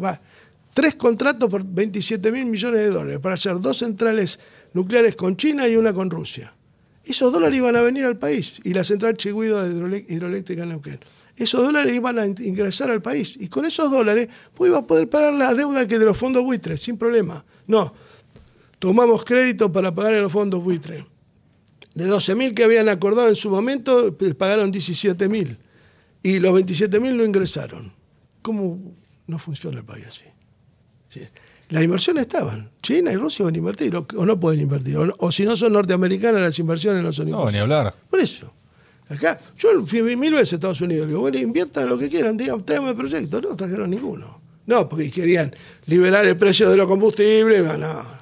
tres contratos por 27 mil millones de dólares para hacer dos centrales nucleares con China y una con Rusia. Esos dólares iban a venir al país y la central Chigüido de hidroeléctrica en Neuquén. Esos dólares iban a ingresar al país y con esos dólares pues iba a poder pagar la deuda que de los fondos buitres sin problema. No, tomamos crédito para pagar en los fondos buitre. De 12.000 que habían acordado en su momento, les pues, pagaron 17.000 y los 27.000 no ingresaron. ¿Cómo no funciona el país así? Las inversiones estaban. China y Rusia van a invertir, o, no pueden invertir. O, si no son norteamericanas, las inversiones no son No, ni hablar. Por eso. Acá, yo fui mil veces a Estados Unidos, digo, bueno, inviertan lo que quieran, digan, tráeme proyectos. No trajeron ninguno. No, porque querían liberar el precio de los combustibles, no, no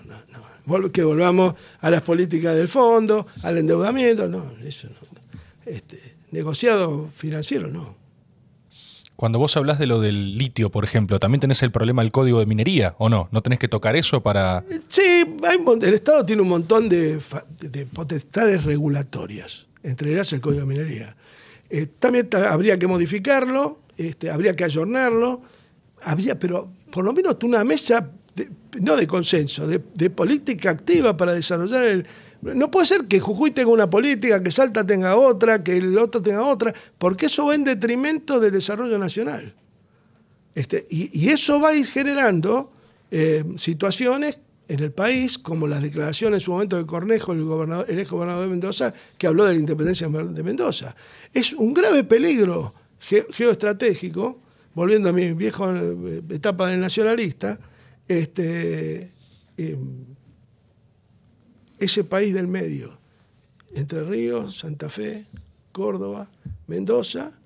que volvamos a las políticas del fondo, al endeudamiento, no, eso no. Este, negociado financiero, no.
Cuando vos hablas de lo del litio, por ejemplo, ¿también tenés el problema del código de minería o no? ¿No tenés que tocar eso para...? Eh,
sí, el Estado tiene un montón de, potestades regulatorias, entre ellas el código de minería. Eh, también habría que modificarlo, este, habría que ayornarlo, pero por lo menos una mesa no de consenso, de, política activa para desarrollar el... No puede ser que Jujuy tenga una política, que Salta tenga otra, que el otro tenga otra, porque eso va en detrimento del desarrollo nacional. Este, y, eso va a ir generando eh, situaciones en el país, como las declaraciones en su momento de Cornejo, el, gobernador, ex gobernador de Mendoza, que habló de la independencia de Mendoza. Es un grave peligro geoestratégico, volviendo a mi vieja eh, etapa del nacionalista, este, em, ese país del medio, Entre Ríos, Santa Fe, Córdoba, Mendoza,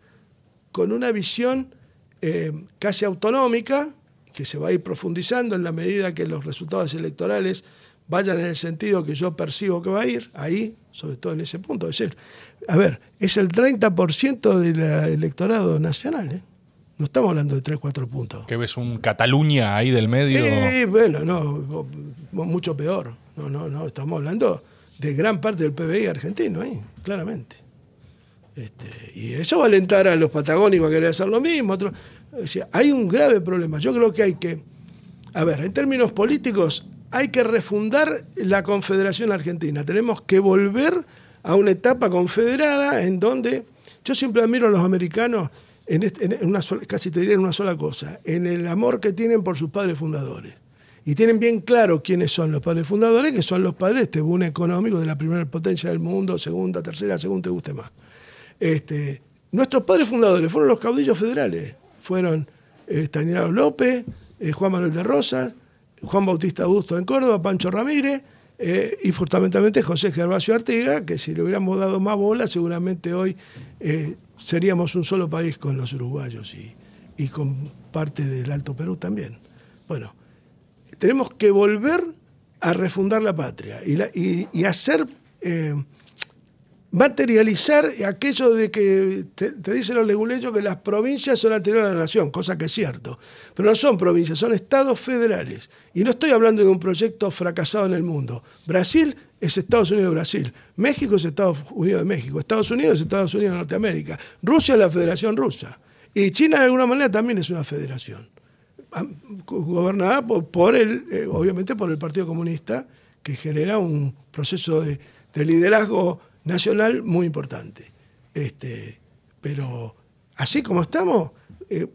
con una visión em, casi autonómica, que se va a ir profundizando en la medida que los resultados electorales vayan en el sentido que yo percibo que va a ir, ahí, sobre todo en ese punto. Es decir, a ver, es el 30% del electorado nacional. ¿eh? No estamos hablando de 3, 4 puntos.
¿Qué ves un Cataluña ahí del medio? Sí, bueno, no,
mucho peor. No, no, no, estamos hablando de gran parte del PBI argentino ahí, claramente. Este, y eso va a alentar a los patagónicos a querer hacer lo mismo. Otro, hay un grave problema. Yo creo que hay que, a ver, en términos políticos, hay que refundar la Confederación Argentina. Tenemos que volver a una etapa confederada en donde yo siempre admiro a los americanos este, una casi te diría en una sola cosa, en el amor que tienen por sus padres fundadores. Y tienen bien claro quiénes son los padres fundadores, que son los padres este boom económico de la primera potencia del mundo, segunda, tercera, según te guste más. Este, nuestros padres fundadores fueron los caudillos federales. Fueron eh, Estanislao López, eh, Juan Manuel de Rosas, Juan Bautista Augusto en Córdoba, Pancho Ramírez, eh, y fundamentalmente José Gervasio Artiga, que si le hubiéramos dado más bola, seguramente hoy seríamos un solo país con los uruguayos y, con parte del Alto Perú también. Bueno, tenemos que volver a refundar la patria y, hacer, eh, materializar aquello de que te, dicen los leguleyos que las provincias son anteriores a la nación, cosa que es cierto, pero no son provincias, son estados federales. Y no estoy hablando de un proyecto fracasado en el mundo. Brasil es Estados Unidos de Brasil, México es Estados Unidos de México, Estados Unidos es Estados Unidos de Norteamérica, Rusia es la Federación Rusa y China de alguna manera también es una federación, ah, gobernada por, por el, eh, obviamente por el Partido Comunista, que genera un proceso de, liderazgo nacional muy importante. Este, pero así como estamos, eh,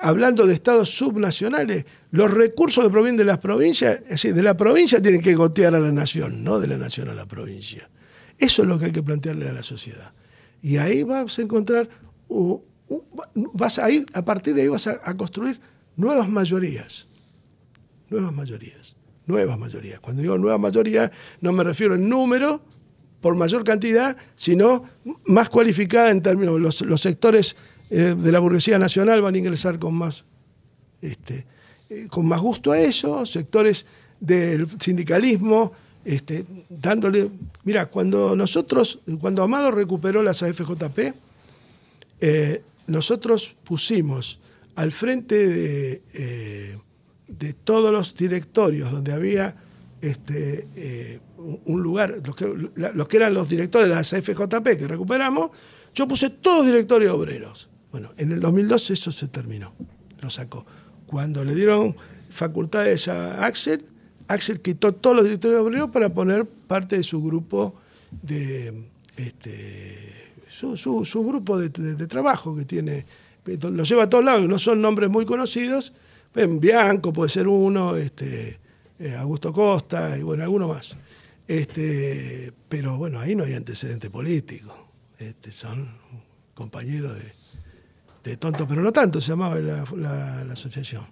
hablando de estados subnacionales, los recursos que provienen de las provincias, es decir, de la provincia tienen que gotear a la nación, no de la nación a la provincia. Eso es lo que hay que plantearle a la sociedad. Y ahí vas a encontrar, vas a, ir, a partir de ahí vas a, construir nuevas mayorías. Nuevas mayorías. Nuevas mayorías. Cuando digo nueva mayoría, no me refiero en número por mayor cantidad, sino más cualificada en términos de los sectores eh, de la burguesía nacional van a ingresar con más, este, eh, con más gusto a eso, sectores del sindicalismo, este, dándole... Mira, cuando nosotros, cuando Amado recuperó las AFJP, eh, nosotros pusimos al frente de, todos los directorios donde había este, un lugar, los que, que, eran los directores de las AFJP que recuperamos, yo puse todos directorios obreros. Bueno, en el 2002 eso se terminó, lo sacó. Cuando le dieron facultades a Axel, Axel quitó todos los directores obreros para poner parte de su grupo de este, su, grupo de, trabajo que tiene. Lo lleva a todos lados, no son nombres muy conocidos. Bianco puede ser uno, este, eh, Augusto Costa y bueno, alguno más. Este, pero bueno, ahí no hay antecedente político. Este, son compañeros de, de tontos pero no tanto, se llamaba la, asociación.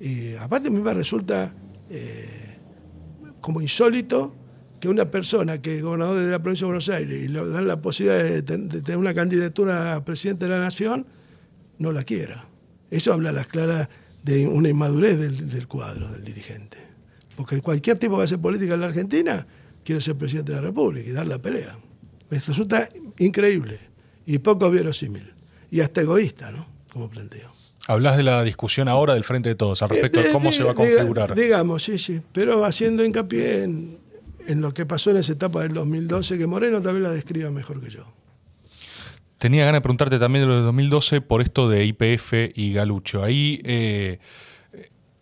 Y aparte a mí me resulta eh, como insólito que una persona que es gobernador de la provincia de Buenos Aires y le dan la posibilidad de, tener una candidatura a presidente de la nación, no la quiera. Eso habla a las claras de una inmadurez del, cuadro, del dirigente. Porque cualquier tipo que hace política en la Argentina quiere ser presidente de la República y dar la pelea. Me resulta increíble y poco verosímil y hasta egoísta, ¿no? Como
planteo. Hablas de la discusión ahora del Frente de Todos al respecto de eh, eh, cómo se va a configurar.
Digamos, sí, sí, pero haciendo hincapié en, lo que pasó en esa etapa del 2012, que Moreno también la describa mejor que yo.
Tenía ganas de preguntarte también de lo del 2012 por esto de IPF y Galucho. Ahí eh,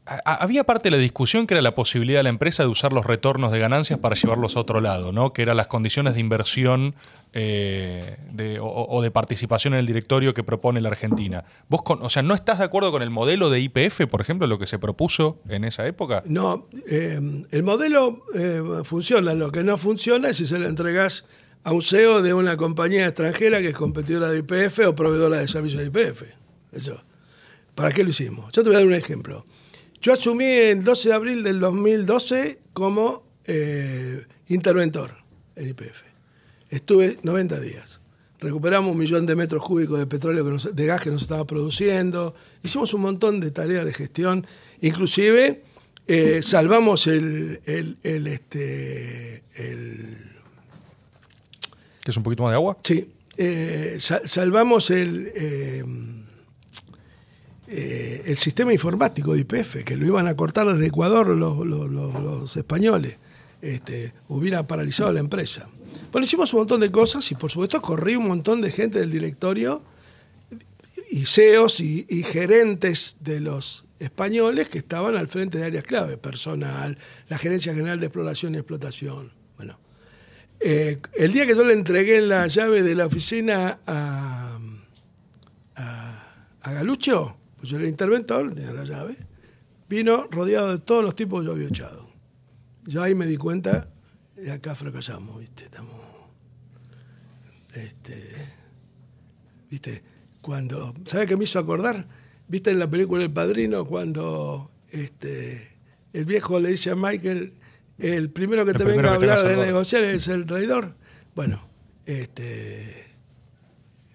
había parte de la discusión que era la posibilidad de la empresa de usar los retornos de ganancias para llevarlos a otro lado, ¿no? que eran las condiciones de inversión eh, o, de participación en el directorio que propone la Argentina. ¿Vos o sea, no estás de acuerdo con el modelo de IPF, por ejemplo, lo que se propuso en esa época? No, eh, el
modelo eh, funciona, lo que no funciona es si se le entregas a un CEO de una compañía extranjera que es competidora de IPF o proveedora de servicios de IPF. Eso. ¿Para qué lo hicimos? Yo te voy a dar un ejemplo. Yo asumí el 12 de abril del 2012 como eh, interventor en IPF. Estuve 90 días. Recuperamos un millón de metros cúbicos de petróleo, de gas que nos estaba produciendo. Hicimos un montón de tareas de gestión. Inclusive eh, salvamos el, el, este, el...
es un poquito más de agua? Sí.
Eh, salvamos el eh, el sistema informático de IPF, que lo iban a cortar desde Ecuador los, españoles, este, hubiera paralizado la empresa. Bueno, hicimos un montón de cosas y por supuesto corrí un montón de gente del directorio y CEOs y, gerentes de los españoles que estaban al frente de áreas clave, personal, la Gerencia General de Exploración y Explotación. Bueno, eh, el día que yo le entregué la llave de la oficina a, a Galucho, le el interventor, tenía la llave, vino rodeado de todos los tipos que yo había echado. Ya ahí me di cuenta, y acá fracasamos, ¿viste? Estamos. Este, ¿Viste? Cuando. ¿Sabes qué me hizo acordar? ¿Viste en la película El Padrino cuando este, el viejo le dice a Michael: el primero que te venga a hablar de negociar es el traidor? Bueno, este.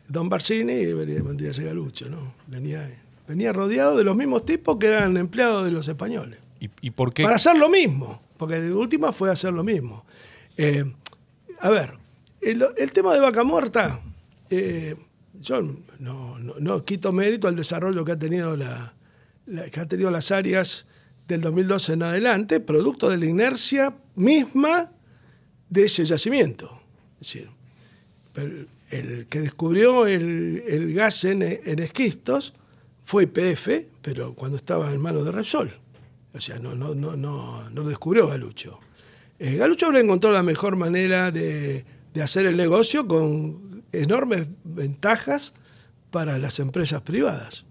Don Barcini y a Montilla ¿no? Venía Venía rodeado de los mismos tipos que eran empleados de los españoles.
¿Y, por qué? Para
hacer lo mismo, porque de última fue hacer lo mismo. Eh, a ver, el, tema de Vaca Muerta, eh, yo no, quito mérito al desarrollo que, ha tenido la, tenido las áreas del 2012 en adelante, producto de la inercia misma de ese yacimiento. Es decir, el, que descubrió el, gas en, esquistos fue IPF, pero cuando estaba en manos de Repsol. O sea, no, no, no, no, no lo descubrió Galucho. Eh, Galucho le encontró la mejor manera de, hacer el negocio con enormes ventajas para las empresas privadas,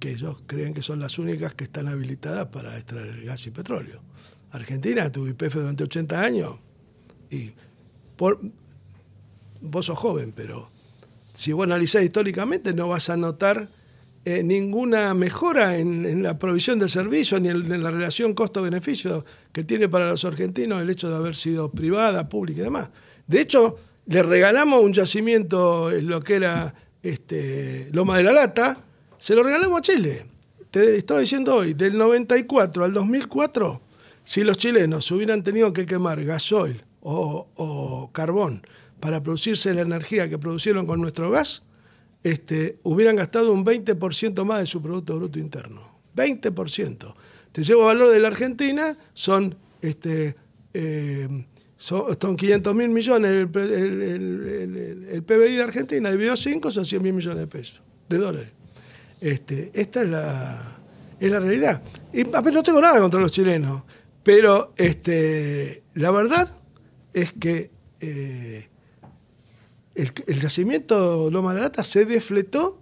que ellos creen que son las únicas que están habilitadas para extraer gas y petróleo. Argentina tuvo IPF durante 80 años y vos sos joven, pero si vos analizás históricamente no vas a notar eh, ninguna mejora en, la provisión del servicio ni en, la relación costo-beneficio que tiene para los argentinos el hecho de haber sido privada, pública y demás. De hecho, le regalamos un yacimiento en lo que era este, Loma de la Lata, se lo regalamos a Chile. Te estaba diciendo hoy, del 94 al 2004, si los chilenos hubieran tenido que quemar gasoil o carbón para producirse la energía que producieron con nuestro gas, este, hubieran gastado un 20% más de su Producto Bruto Interno. 20%. Te llevo valor de la Argentina, son, este, eh, son, 500 mil millones el, PBI de Argentina, dividido 5 son 100 mil millones de pesos, de dólares. Este, esta es la, realidad. Y no tengo nada contra los chilenos, pero este, la verdad es que eh, el, yacimiento Loma de se defletó.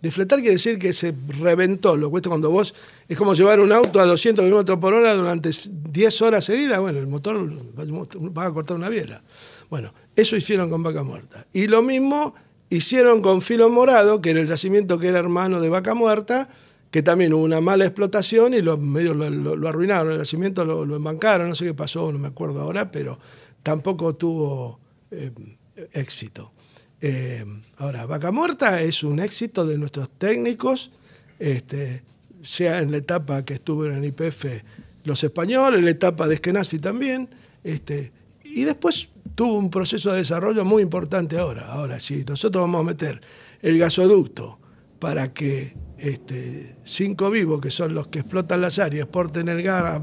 Defletar quiere decir que se reventó. Lo cuesta cuando vos. Es como llevar un auto a 200 kilómetros por hora durante 10 horas seguidas. Bueno, el motor va a cortar una biela. Bueno, eso hicieron con Vaca Muerta. Y lo mismo hicieron con Filo Morado, que era el yacimiento que era hermano de Vaca Muerta, que también hubo una mala explotación y los medios lo, arruinaron. El yacimiento lo, embancaron, no sé qué pasó, no me acuerdo ahora, pero tampoco tuvo eh, éxito. Eh, ahora, Vaca Muerta es un éxito de nuestros técnicos, este, sea en la etapa que estuvo en IPF los españoles, en la etapa de Eskenazi también, este, y después tuvo un proceso de desarrollo muy importante ahora. Ahora, si nosotros vamos a meter el gasoducto para que este, cinco vivos, que son los que explotan las áreas, porten el gas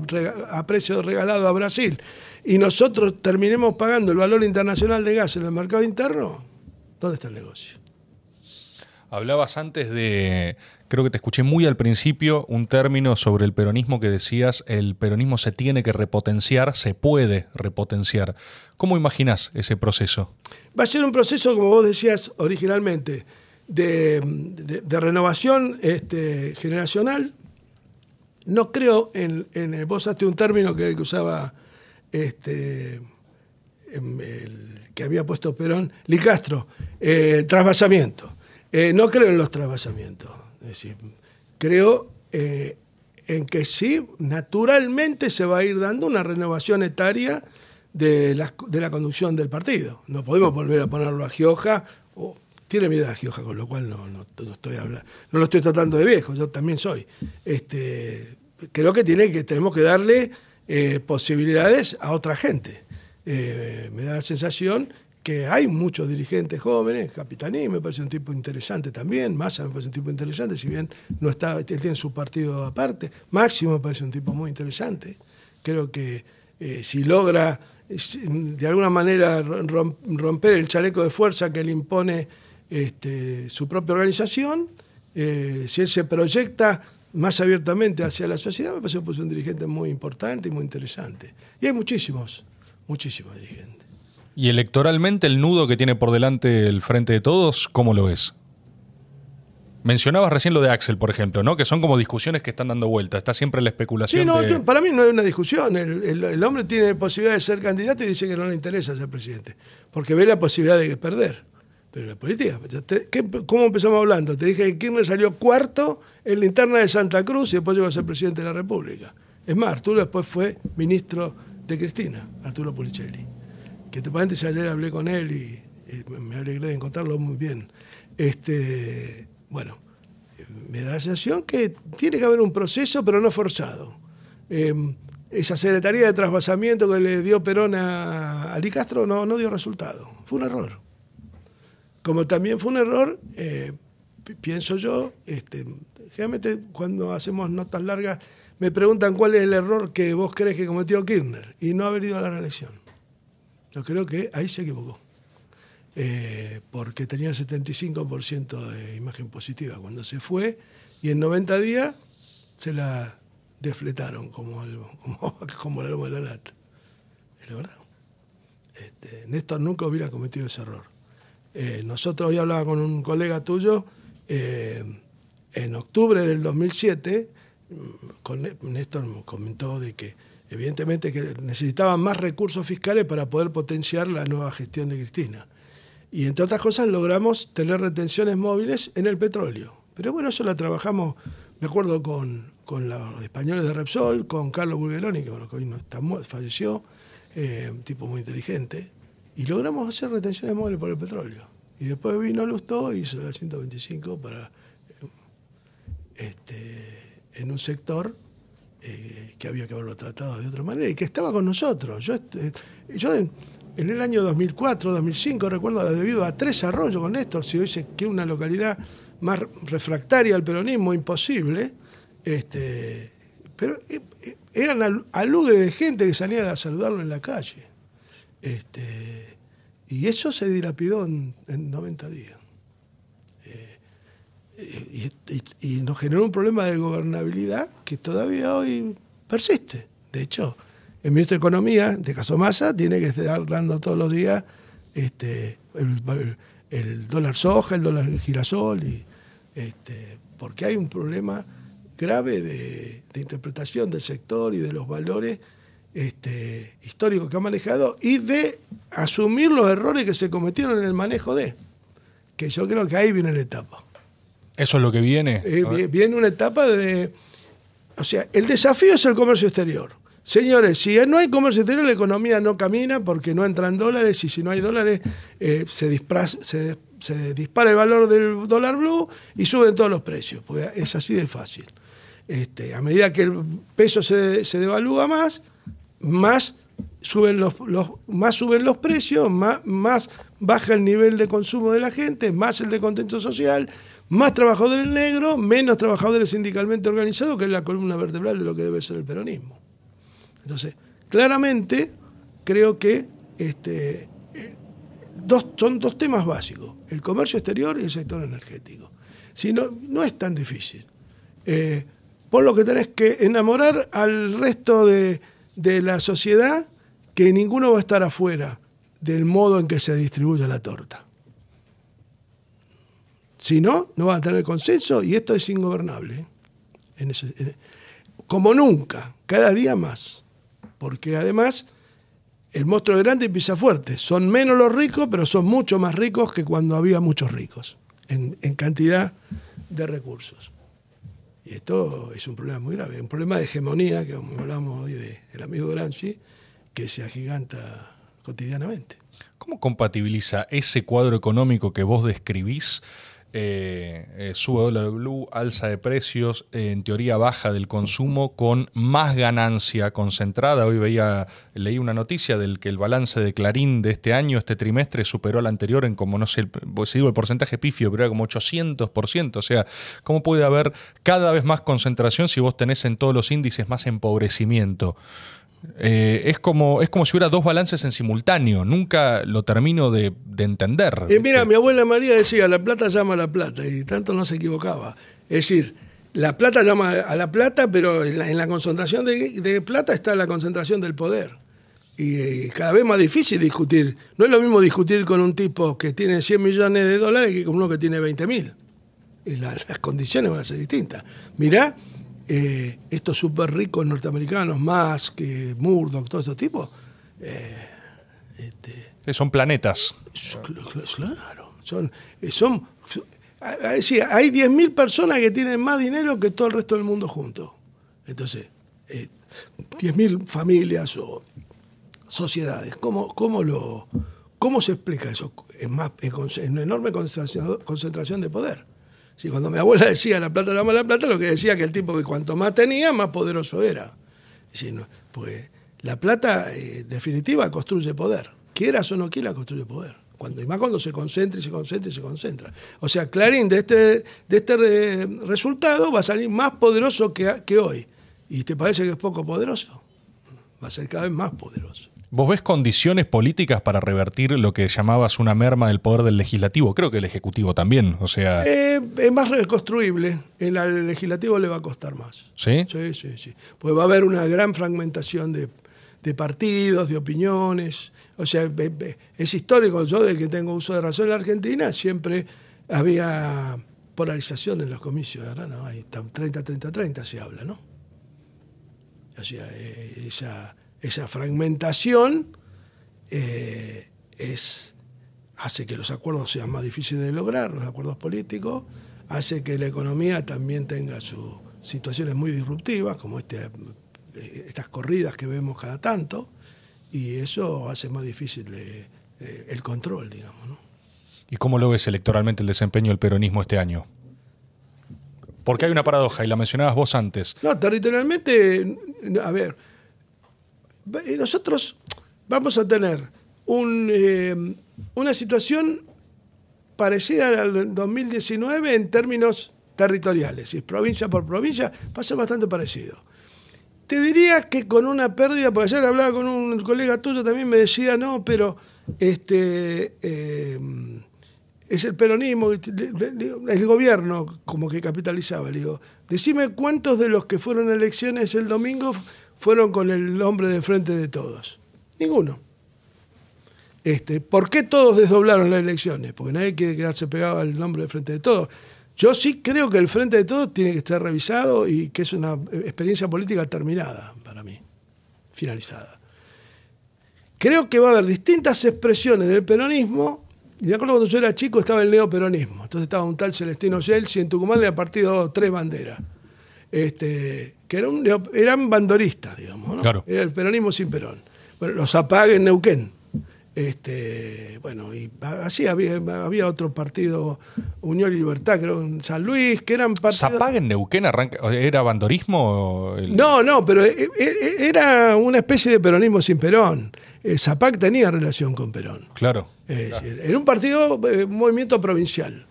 a, precio regalado a Brasil, y nosotros terminemos pagando el valor internacional de gas en el mercado interno, ¿Dónde
está el negocio? Hablabas antes de, creo que te escuché muy al principio, un término sobre el peronismo que decías, el peronismo se tiene que repotenciar, se puede repotenciar. ¿Cómo imaginas ese proceso?
Va a ser un proceso, como vos decías originalmente, de, renovación este, generacional. No creo en, Vos usaste un término que, usaba este, el que había puesto Perón, Licastro, eh, trasvasamiento. Eh, no creo en los trasvasamientos. Es decir, creo eh, en que sí, naturalmente se va a ir dando una renovación etaria de la, conducción del partido. No podemos volver a ponerlo a Gioja. O tiene miedo a Gioja, con lo cual no, no, estoy hablando, no lo estoy tratando de viejo, yo también soy. Este, creo que, tiene que tenemos que darle posibilidades a otra gente. Eh, me da la sensación que hay muchos dirigentes jóvenes, Capitaní me parece un tipo interesante también, Massa me parece un tipo interesante, si bien no está, él tiene su partido aparte, Máximo me parece un tipo muy interesante, creo que eh, si logra de alguna manera romper el chaleco de fuerza que le impone este, su propia organización, eh, si él se proyecta más abiertamente hacia la sociedad, me parece un dirigente muy importante y muy interesante. Y hay muchísimos muchísimo dirigente.
¿Y electoralmente el nudo que tiene por delante el Frente de Todos, cómo lo es? Mencionabas recién lo de Axel, por ejemplo, ¿no? Que son como discusiones que están dando vuelta. Está siempre la especulación.
para mí no es una discusión. El, hombre tiene posibilidad de ser candidato y dice que no le interesa ser presidente, porque ve la posibilidad de perder. Pero en la política, ¿cómo empezamos hablando? Te dije que Kirchner salió cuarto en la interna de Santa Cruz y después llegó a ser presidente de la República. Es más, tú después fue ministro de Cristina, Arturo Pulicelli, que ya ayer hablé con él y, me alegré de encontrarlo muy bien. Este, bueno, me da la sensación que tiene que haber un proceso, pero no forzado. Em, esa secretaría de trasvasamiento que le dio Perón a, Ali Castro no, no dio resultado. Fue un error. Como también fue un error, eh, pienso yo, este, generalmente cuando hacemos notas largas me preguntan cuál es el error que vos crees que cometió Kirchner y no haber ido a la reelección. Yo creo que ahí se equivocó. Eh, porque tenía 75% de imagen positiva cuando se fue y en 90 días se la defletaron como, el, como, el de la lata. Es verdad. Este, Néstor nunca hubiera cometido ese error. Eh, nosotros hoy hablaba con un colega tuyo eh, en octubre del 2007 con Néstor comentó de que evidentemente que necesitaban más recursos fiscales para poder potenciar la nueva gestión de Cristina. Y entre otras cosas logramos tener retenciones móviles en el petróleo. Pero bueno, eso la trabajamos, me acuerdo, con, los españoles de Repsol, con Carlos Bulgeroni, que, bueno, que hoy no está, falleció, eh, un tipo muy inteligente, y logramos hacer retenciones móviles por el petróleo. Y después vino Lustó, hizo la 125 para... Eh, este, en un sector eh, que había que haberlo tratado de otra manera y que estaba con nosotros. Yo, eh, yo en, el año 2004, 2005, recuerdo debido a tres arroyos con Néstor, si hoy se que una localidad más refractaria al peronismo, imposible, este, pero eh, eran aludes de gente que salía a saludarlo en la calle. Este, y eso se dilapidó en 90 días y, nos generó un problema de gobernabilidad que todavía hoy persiste. De hecho, el ministro de Economía, de Caso Massa, tiene que estar dando todos los días este, el, dólar soja, el dólar girasol, este, porque hay un problema grave de, interpretación del sector y de los valores este, históricos que ha manejado y de asumir los errores que se cometieron en el manejo de, que yo creo que ahí viene la etapa.
¿Eso es lo que viene? Eh,
viene una etapa de... O sea, el desafío es el comercio exterior. Señores, si no hay comercio exterior, la economía no camina porque no entran dólares y si no hay dólares eh, se, dispara el valor del dólar blue y suben todos los precios. es así de fácil. Este, a medida que el peso se, devalúa más, más suben los, más suben los precios, más, más baja el nivel de consumo de la gente, más el descontento social, más trabajadores negros, menos trabajadores sindicalmente organizados, que es la columna vertebral de lo que debe ser el peronismo. Entonces, claramente, creo que este, eh, dos, son dos temas básicos, el comercio exterior y el sector energético. Si no, no es tan difícil. Eh, por lo que tenés que enamorar al resto de, de, la sociedad que ninguno va a estar afuera del modo en que se distribuye la torta. Si no, no van a tener consenso y esto es ingobernable. ¿eh? E, como nunca, cada día más. Porque además el monstruo grande empieza fuerte. Son menos los ricos, pero son mucho más ricos que cuando había muchos ricos en, cantidad de recursos. Y esto es un problema muy grave, un problema de hegemonía, que como hablamos hoy de, del amigo Gramsci, que se agiganta cotidianamente.
¿Cómo compatibiliza ese cuadro económico que vos describís eh, eh, sube dólar blue, alza de precios, eh, en teoría baja del consumo con más ganancia concentrada. Hoy veía, leí una noticia del que el balance de Clarín de este año, este trimestre, superó al anterior en como, no sé, pues digo el porcentaje pifio, pero era como 800%. O sea, ¿cómo puede haber cada vez más concentración si vos tenés en todos los índices más empobrecimiento? Eh, es, como, es como si hubiera dos balances en simultáneo. Nunca lo termino de, entender. Y mira, mi abuela María
decía, la plata llama a la plata, y tanto no se equivocaba. Es decir, la plata llama a la plata, pero en la, concentración de, plata está la concentración del poder. Y, eh, cada vez más difícil discutir. No es lo mismo discutir con un tipo que tiene 100 millones de dólares que con uno que tiene 20 mil. Y las condiciones van a ser distintas. Mirá eh, estos súper ricos norteamericanos, más que Murdoch, todos estos tipos. Eh,
este, eh, son planetas.
Claro, son. son hay 10.000 personas que tienen más dinero que todo el resto del mundo junto. Entonces, eh, 10.000 familias o sociedades. ¿Cómo, cómo, lo, ¿Cómo se explica eso? Es más, en una enorme concentración de poder. Si cuando mi abuela decía la plata, la mala plata, lo que decía que el tipo que cuanto más tenía, más poderoso era. pues la plata eh, definitiva construye poder. Quieras o no quieras, construye poder. Cuando, y más cuando se concentra y se concentra y se concentra. O sea, Clarín de este, de este resultado va a salir más poderoso que, que hoy. ¿Y te parece que es poco poderoso? Va a ser cada vez más poderoso.
¿Vos ves condiciones políticas para revertir lo que llamabas una merma del poder del legislativo? Creo que el ejecutivo también, o sea...
Eh, es más reconstruible, el, legislativo le va a costar más. ¿Sí? Sí, sí, sí. Pues va a haber una gran fragmentación de, partidos, de opiniones. O sea, es histórico, yo de que tengo uso de razón en la Argentina, siempre había polarización en los comicios, ahora no, hay 30-30-30 se habla, ¿no? O sea, eh, esa esa fragmentación eh, hace que los acuerdos sean más difíciles de lograr, los acuerdos políticos, hace que la economía también tenga sus situaciones muy disruptivas, como este, eh, estas corridas que vemos cada tanto, y eso hace más difícil eh, el control, digamos.
¿Y cómo lo ves electoralmente el desempeño del peronismo este año? Porque
hay una paradoja, y
la mencionabas vos antes.
No, territorialmente, a ver, y nosotros vamos a tener eh, una situación parecida al 2019 en términos territoriales, si es provincia por provincia, va a ser bastante parecido. Te diría que con una pérdida, porque ayer hablaba con un colega tuyo, también me decía, no, pero este, eh, es el peronismo, el gobierno como que capitalizaba. Le digo, decime cuántos de los que fueron a elecciones el domingo fueron con el hombre de frente de todos? Ninguno. Este, ¿Por qué todos desdoblaron las elecciones? Porque nadie quiere quedarse pegado al nombre de frente de todos. Yo sí creo que el frente de todos tiene que estar revisado y que es una eh, experiencia política terminada para mí, finalizada. Creo que va a haber distintas expresiones del peronismo. Y de acuerdo cuando yo era chico estaba el neoperonismo. Entonces estaba un tal Celestino Yeltsin en Tucumán le ha partido tres banderas este, que era eran bandoristas, digamos, Era el peronismo sin Perón. Bueno, los Zapag en Neuquén. Este, bueno, y así había, otro partido, Unión y Libertad, creo, en San Luis, que eran partidos... ¿Zapag
en Neuquén arranca, era bandorismo?
No, no, pero eh, eh, era una especie de peronismo sin Perón. Eh, Zapag tenía relación con Perón.
Claro. era
un partido, un movimiento provincial.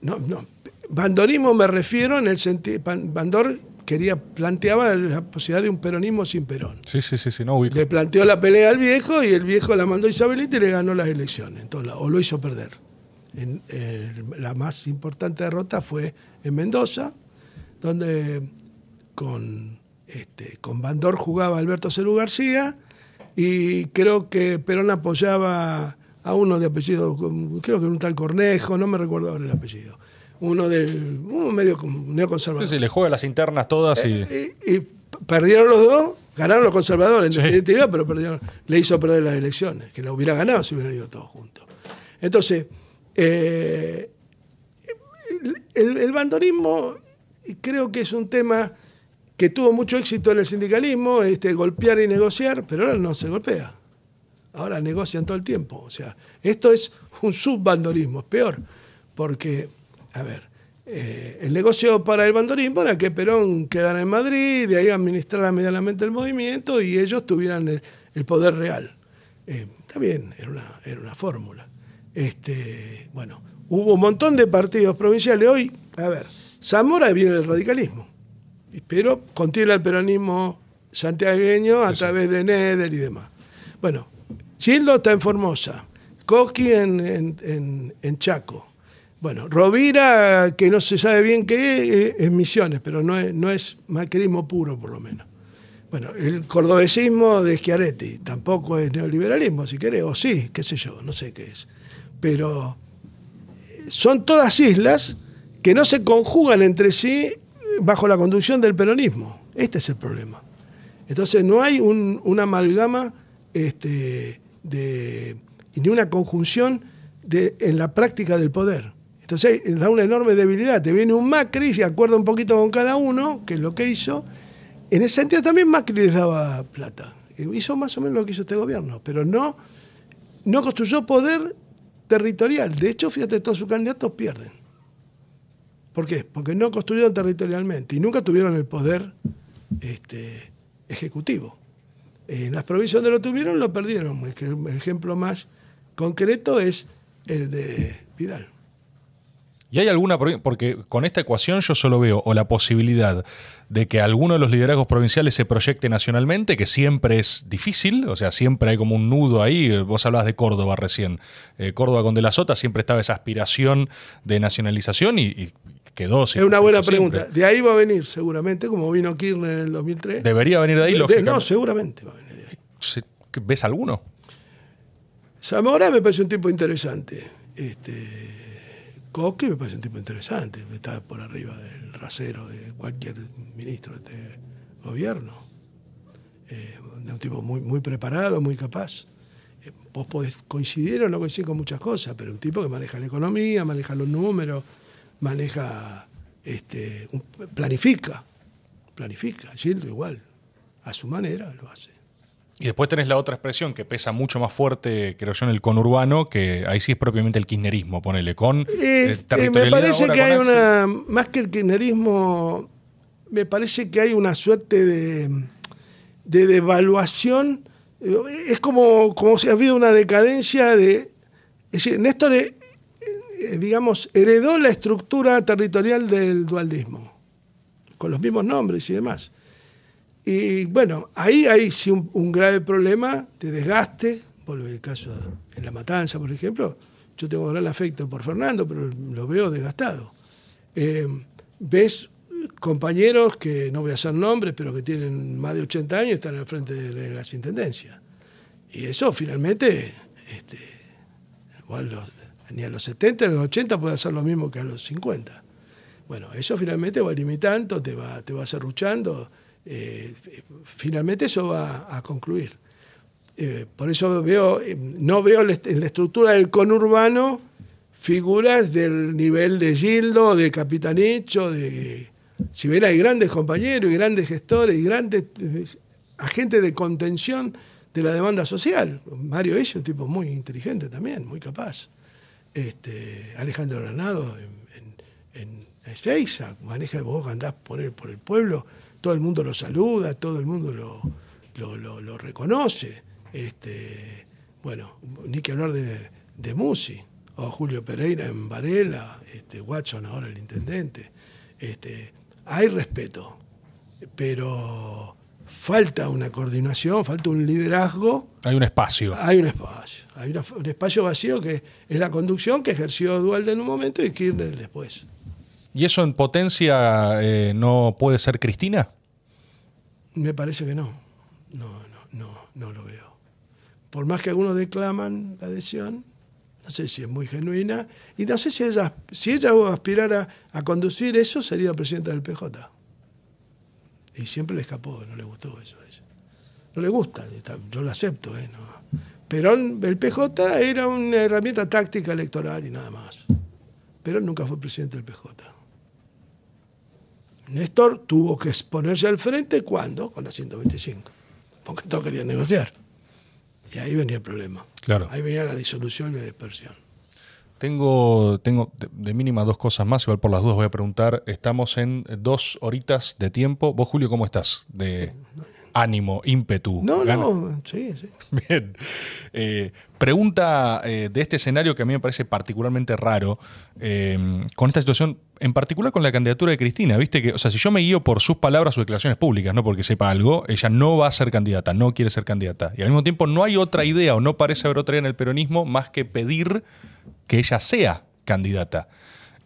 No, no, Bandorismo me refiero en el sentido. Bandor quería, planteaba la posibilidad de un peronismo sin Perón.
Sí, sí, sí, sí no Le
planteó la pelea al viejo y el viejo la mandó a Isabelita y le ganó las elecciones. o lo hizo perder. la más importante derrota fue en Mendoza, donde con, este, Bandor jugaba Alberto Cerú García y creo que Perón apoyaba a uno de apellido, creo que un tal Cornejo, no me recuerdo ahora el apellido uno del medio neoconservador.
Sí, le juega las internas todas eh,
y... y, perdieron los dos, ganaron los conservadores en pero perdieron, le hizo perder las elecciones, que lo hubiera ganado si hubieran ido todos juntos. Entonces, eh, el, el, creo que es un tema que tuvo mucho éxito en el sindicalismo, este, golpear y negociar, pero ahora no se golpea. Ahora negocian todo el tiempo. O sea, esto es un subbandolismo. es peor, porque a ver, eh, el negocio para el bandolín para que Perón quedara en Madrid, de ahí administrara medianamente el movimiento y ellos tuvieran el, poder real. Eh, está bien, era una, fórmula. Este, bueno, hubo un montón de partidos provinciales. Hoy, a ver, Zamora viene del radicalismo, pero contiene el peronismo santiagueño a través de Neder y demás. Bueno, Gildo está en Formosa, Coqui en Chaco. Bueno, Rovira, que no se sabe bien qué es, es Misiones, pero no es, no es macrismo puro, por lo menos. Bueno, el cordobesismo de Schiaretti tampoco es neoliberalismo, si querés, o sí, qué sé yo, no sé qué es. Pero eh, son todas islas que no se conjugan entre sí eh, bajo la conducción del peronismo. Este es el problema. Entonces no hay un, una amalgama este, ni una conjunción en la práctica del poder. Entonces eh, da una enorme debilidad. Te viene un Macri, se acuerda un poquito con cada uno, que es lo que hizo. En ese sentido también Macri les daba plata. Eh, hizo más o menos lo que hizo este gobierno, pero no, no construyó poder territorial. De hecho, fíjate, todos sus candidatos pierden. ¿Por qué? Porque no construyeron territorialmente y nunca tuvieron el poder este, ejecutivo. En las provincias donde lo tuvieron, lo perdieron. El ejemplo más concreto es el de Vidal.
¿Y hay alguna porque con esta ecuación yo solo veo o la posibilidad de que alguno de los liderazgos provinciales se proyecte nacionalmente, que siempre es difícil, o sea, siempre hay como un nudo ahí, vos hablabas de Córdoba recién, eh, Córdoba con De la Sota siempre estaba esa aspiración de nacionalización y, quedó. sin. es una buena pregunta, de
ahí va a venir seguramente, como vino Kirchner en el 2003. Debería venir de ahí, de, No, seguramente
va a venir de ahí. ¿Ves alguno?
Zamora me parece un tipo interesante. Este, Coque me parece un tipo interesante, está por arriba del rasero de cualquier ministro de este gobierno. Eh, un tipo muy, muy preparado, muy capaz. Eh, vos podés coincidir o no coincidir con muchas cosas, pero un tipo que maneja la economía, maneja los números, maneja, este, planifica, planifica, Gildo igual, a su manera lo hace.
Y después tenés la otra expresión que pesa mucho más fuerte, creo yo, en el conurbano, que ahí sí es propiamente el kirchnerismo, ponele, con eh, eh, Me parece que hay una,
más que el kirchnerismo, me parece que hay una suerte de, devaluación. Eh, es como, como si ha habido una decadencia de... Es decir, Néstor, digamos, heredó la estructura territorial del dualismo, con los mismos nombres y demás. Y bueno, ahí hay un, grave problema de desgaste. Vuelve el caso en La Matanza, por ejemplo. Yo tengo gran afecto por Fernando, pero lo veo desgastado. Eh, ves compañeros que, no voy a hacer nombres, pero que tienen más de 80 años y están al frente de las intendencias. Y eso finalmente, este, ni a los 70, ni a los 80 puede hacer lo mismo que a los 50. Bueno, eso finalmente va limitando, te va, te va cerruchando eh, finalmente eso va a concluir. Eh, por eso veo, eh, no veo en la estructura del conurbano figuras del nivel de Gildo, de Capitanicho, de... Si bien hay grandes compañeros y grandes gestores y grandes agentes de contención de la demanda social. Mario es un tipo muy inteligente también, muy capaz. Este, Alejandro Granado en, en, Ezeiza, maneja vos, andás por por el pueblo todo el mundo lo saluda, todo el mundo lo, reconoce. Este, bueno, ni que hablar de, Musi, o Julio Pereira en Varela, este, Watson ahora el intendente. Este, hay respeto, pero falta una coordinación, falta un liderazgo.
Hay un espacio. Hay un
espacio. Hay un espacio vacío que es la conducción que ejerció Dualde en un momento y Kirchner después.
¿Y eso en potencia eh, no puede ser Cristina?
Me parece que no. No, no, no, no lo veo. Por más que algunos declaman la adhesión, no sé si es muy genuina, y no sé si ella, si ella aspirara a conducir eso, sería presidenta del PJ. Y siempre le escapó, no le gustó eso a ella. No le gusta, yo lo acepto. ¿eh? el PJ era una herramienta táctica electoral y nada más. Perón nunca fue presidente del PJ. Néstor tuvo que ponerse al frente cuando, con la 125, porque todos querían negociar. Y ahí venía el problema. Claro. Ahí venía la disolución y la dispersión.
Tengo, tengo de, mínima dos cosas más, igual por las dudas voy a preguntar. Estamos en dos horitas de tiempo. Vos, Julio, ¿cómo estás? De ánimo, ímpetu. No, no, sí, sí. Bien. Eh, pregunta eh, de este escenario que a mí me parece particularmente raro, eh, con esta situación, en particular con la candidatura de Cristina, viste que, o sea, si yo me guío por sus palabras o declaraciones públicas, no porque sepa algo, ella no va a ser candidata, no quiere ser candidata. Y al mismo tiempo no hay otra idea o no parece haber otra idea en el peronismo más que pedir que ella sea candidata.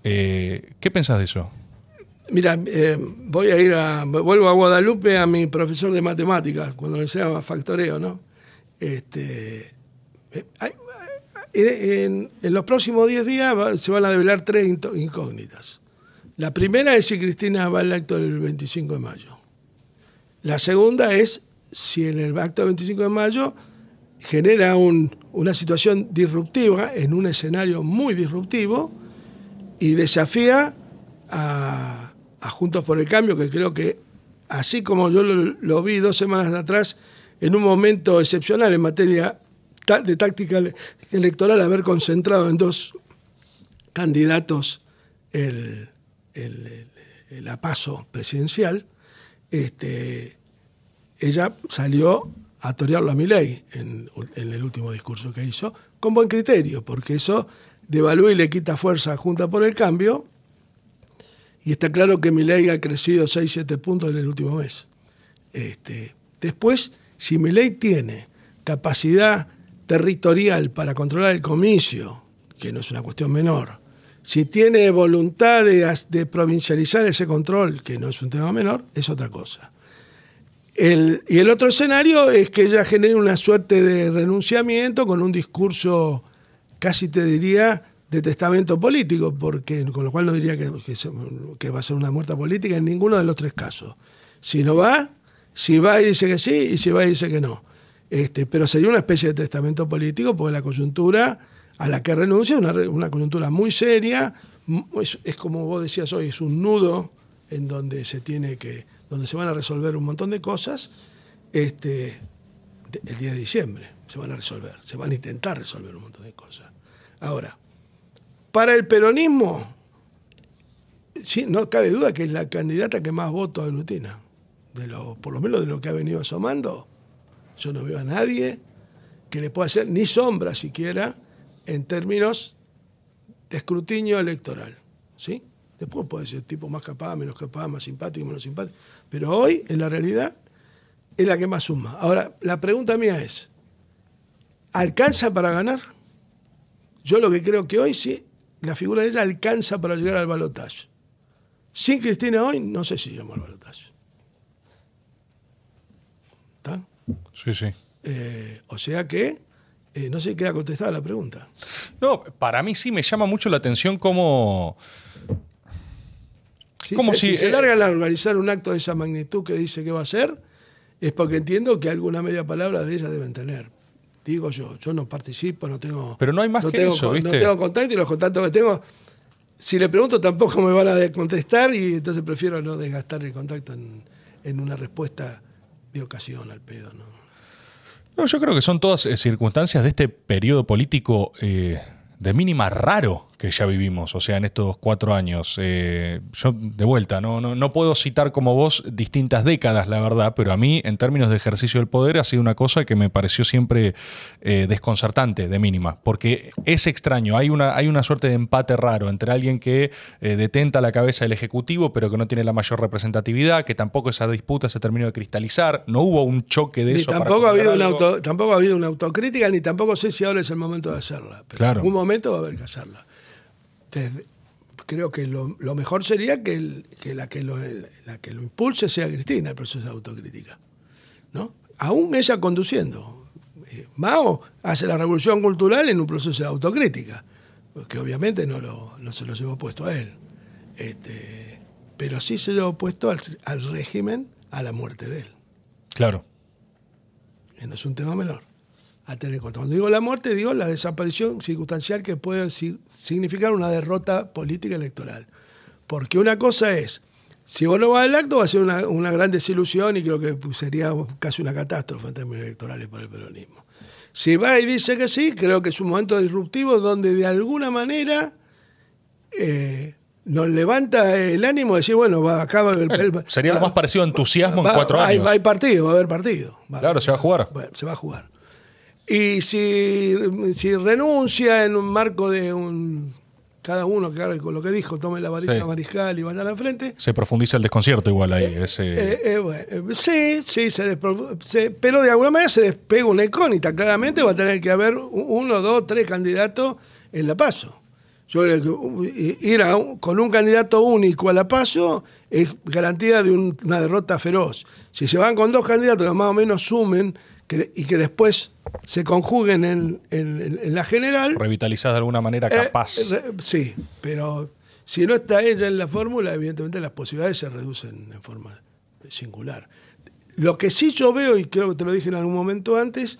¿Qué pensás de eso?
Mira, eh, voy a ir a. Vuelvo a Guadalupe a mi profesor de matemáticas, cuando le enseñaba factoreo, ¿no? Este, eh, eh, en, los próximos 10 días se van a develar tres incógnitas. La primera es si Cristina va al acto del 25 de mayo. La segunda es si en el acto del 25 de mayo genera una situación disruptiva en un escenario muy disruptivo y desafía a, a Juntos por el Cambio, que creo que, así como yo lo, vi dos semanas atrás, en un momento excepcional en materia de táctica electoral, haber concentrado en dos candidatos el, el, presidencial, este, ella salió a torearlo a mi ley en el último discurso que hizo, con buen criterio, porque eso devalúa y le quita fuerza a Juntos por el Cambio, y está claro que mi ley ha crecido 6, 7 puntos en el último mes. Este, después, si mi ley tiene capacidad territorial para controlar el comicio, que no es una cuestión menor, si tiene voluntad de, provincializar ese control, que no es un tema menor, es otra cosa. y el otro escenario es que ella genere una suerte de renunciamiento con un discurso, casi te diría, de testamento político, porque, con lo cual no diría que, va a ser una muerta política en ninguno de los tres casos. Si no va, si va y dice que sí, y si va y dice que no. Este, pero sería una especie de testamento político, porque la coyuntura a la que renuncia una, coyuntura muy seria, es, es, como vos decías hoy, es un nudo en donde se tiene que, donde se van a resolver un montón de cosas, este, el día de diciembre se van a resolver, se van a intentar resolver un montón de cosas. Ahora, para el peronismo, sí, no cabe duda que es la candidata que más votos aglutina. De por lo menos de lo que ha venido asomando, yo no veo a nadie que le pueda hacer ni sombra siquiera en términos de escrutinio electoral. ¿sí? Después puede ser tipo más capaz, menos capaz, más simpático, menos simpático. Pero hoy, en la realidad, es la que más suma. Ahora, la pregunta mía es, ¿alcanza para ganar? Yo lo que creo que hoy sí la figura de ella alcanza para llegar al balotaje. Sin Cristina hoy, no sé si llegamos al balotaje. ¿Está? Sí, sí. Eh, o sea que eh, no sé qué ha contestada la pregunta.
No, para mí sí me llama mucho la atención cómo. como si, se
organizar eh, un acto de esa magnitud que dice que va a ser, es porque entiendo que alguna media palabra de ella deben tener digo yo, yo no participo, no tengo... Pero no hay más que No tengo contacto y los contactos que tengo, si le pregunto tampoco me van a contestar y entonces prefiero no desgastar el contacto en, una respuesta de ocasión al pedo, ¿no?
No, yo creo que son todas eh, circunstancias de este periodo político eh, de mínima raro que ya vivimos, o sea, en estos cuatro años. Eh, yo, de vuelta, no, no, no puedo citar como vos distintas décadas, la verdad, pero a mí, en términos de ejercicio del poder, ha sido una cosa que me pareció siempre eh, desconcertante, de mínima, porque es extraño, hay una, hay una suerte de empate raro entre alguien que eh, detenta la cabeza del Ejecutivo, pero que no tiene la mayor representatividad, que tampoco esa disputa se terminó de cristalizar, no hubo un choque de eso. Tampoco, ha habido una
tampoco ha habido una autocrítica, ni tampoco sé si ahora es el momento de hacerla, pero en algún momento va a haber que hacerla. Entonces, creo que lo, mejor sería que, la, que lo, la impulse sea Cristina, el proceso de autocrítica. ¿no? Aún ella conduciendo. Eh, Mao hace la revolución cultural en un proceso de autocrítica, que obviamente no, se lo llevó puesto a él. Este, pero sí se llevó puesto al, régimen, a la muerte de él. Claro. Eh, no es un tema menor a tener en Cuando digo la muerte, digo la desaparición circunstancial que puede significar una derrota política electoral. Porque una cosa es, si vos no vas al acto va a ser una, gran desilusión y creo que sería casi una catástrofe en términos electorales para el peronismo. Si va y dice que sí, creo que es un momento disruptivo donde de alguna manera... Eh, nos levanta el ánimo de decir, bueno, va, a Sería lo más
parecido a entusiasmo en cuatro años. Hay
partido, va a haber partido.
claro, se va a jugar. Bueno, se va a jugar.
Y si, si renuncia en un marco de un cada uno, claro, con lo que dijo, tome la varita mariscal y vaya al frente.
Se profundiza el desconcierto igual ahí. Eh, eh,
eh, sí, sí, se, pero de alguna manera se despega una incógnita. Claramente va a tener que haber uno, dos, tres candidatos en la paso. Yo, ir con un candidato único a la paso es garantía de una derrota feroz. Si se van con dos candidatos que más o menos sumen y que después se conjuguen en, la general.
Revitalizás de alguna manera eh, capaz.
sí, pero si no está ella en la fórmula, evidentemente las posibilidades se reducen en forma singular. Lo que sí yo veo, y creo que te lo dije en algún momento antes,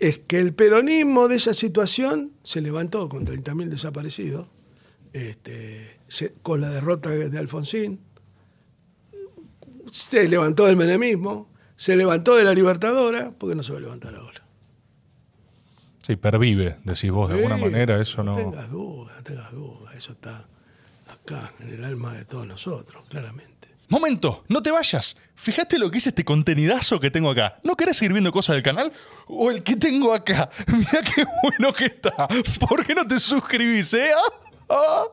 es que el peronismo de esa situación se levantó con 30.000 desaparecidos, este, con la derrota de Alfonsín, se levantó el menemismo, se levantó de la Libertadora, porque no se va a levantar ahora?
Sí, pervive, decís vos, de alguna manera, eso no. No tengas duda, no tengas duda, eso
está acá, en el alma de todos nosotros, claramente.
Momento, no te vayas. Fíjate lo que hice este contenidazo que tengo acá. ¿No querés seguir viendo cosas del canal? ¿O el que tengo acá? Mira qué bueno que está. ¿Por qué no te suscribís, eh? Ah, ah.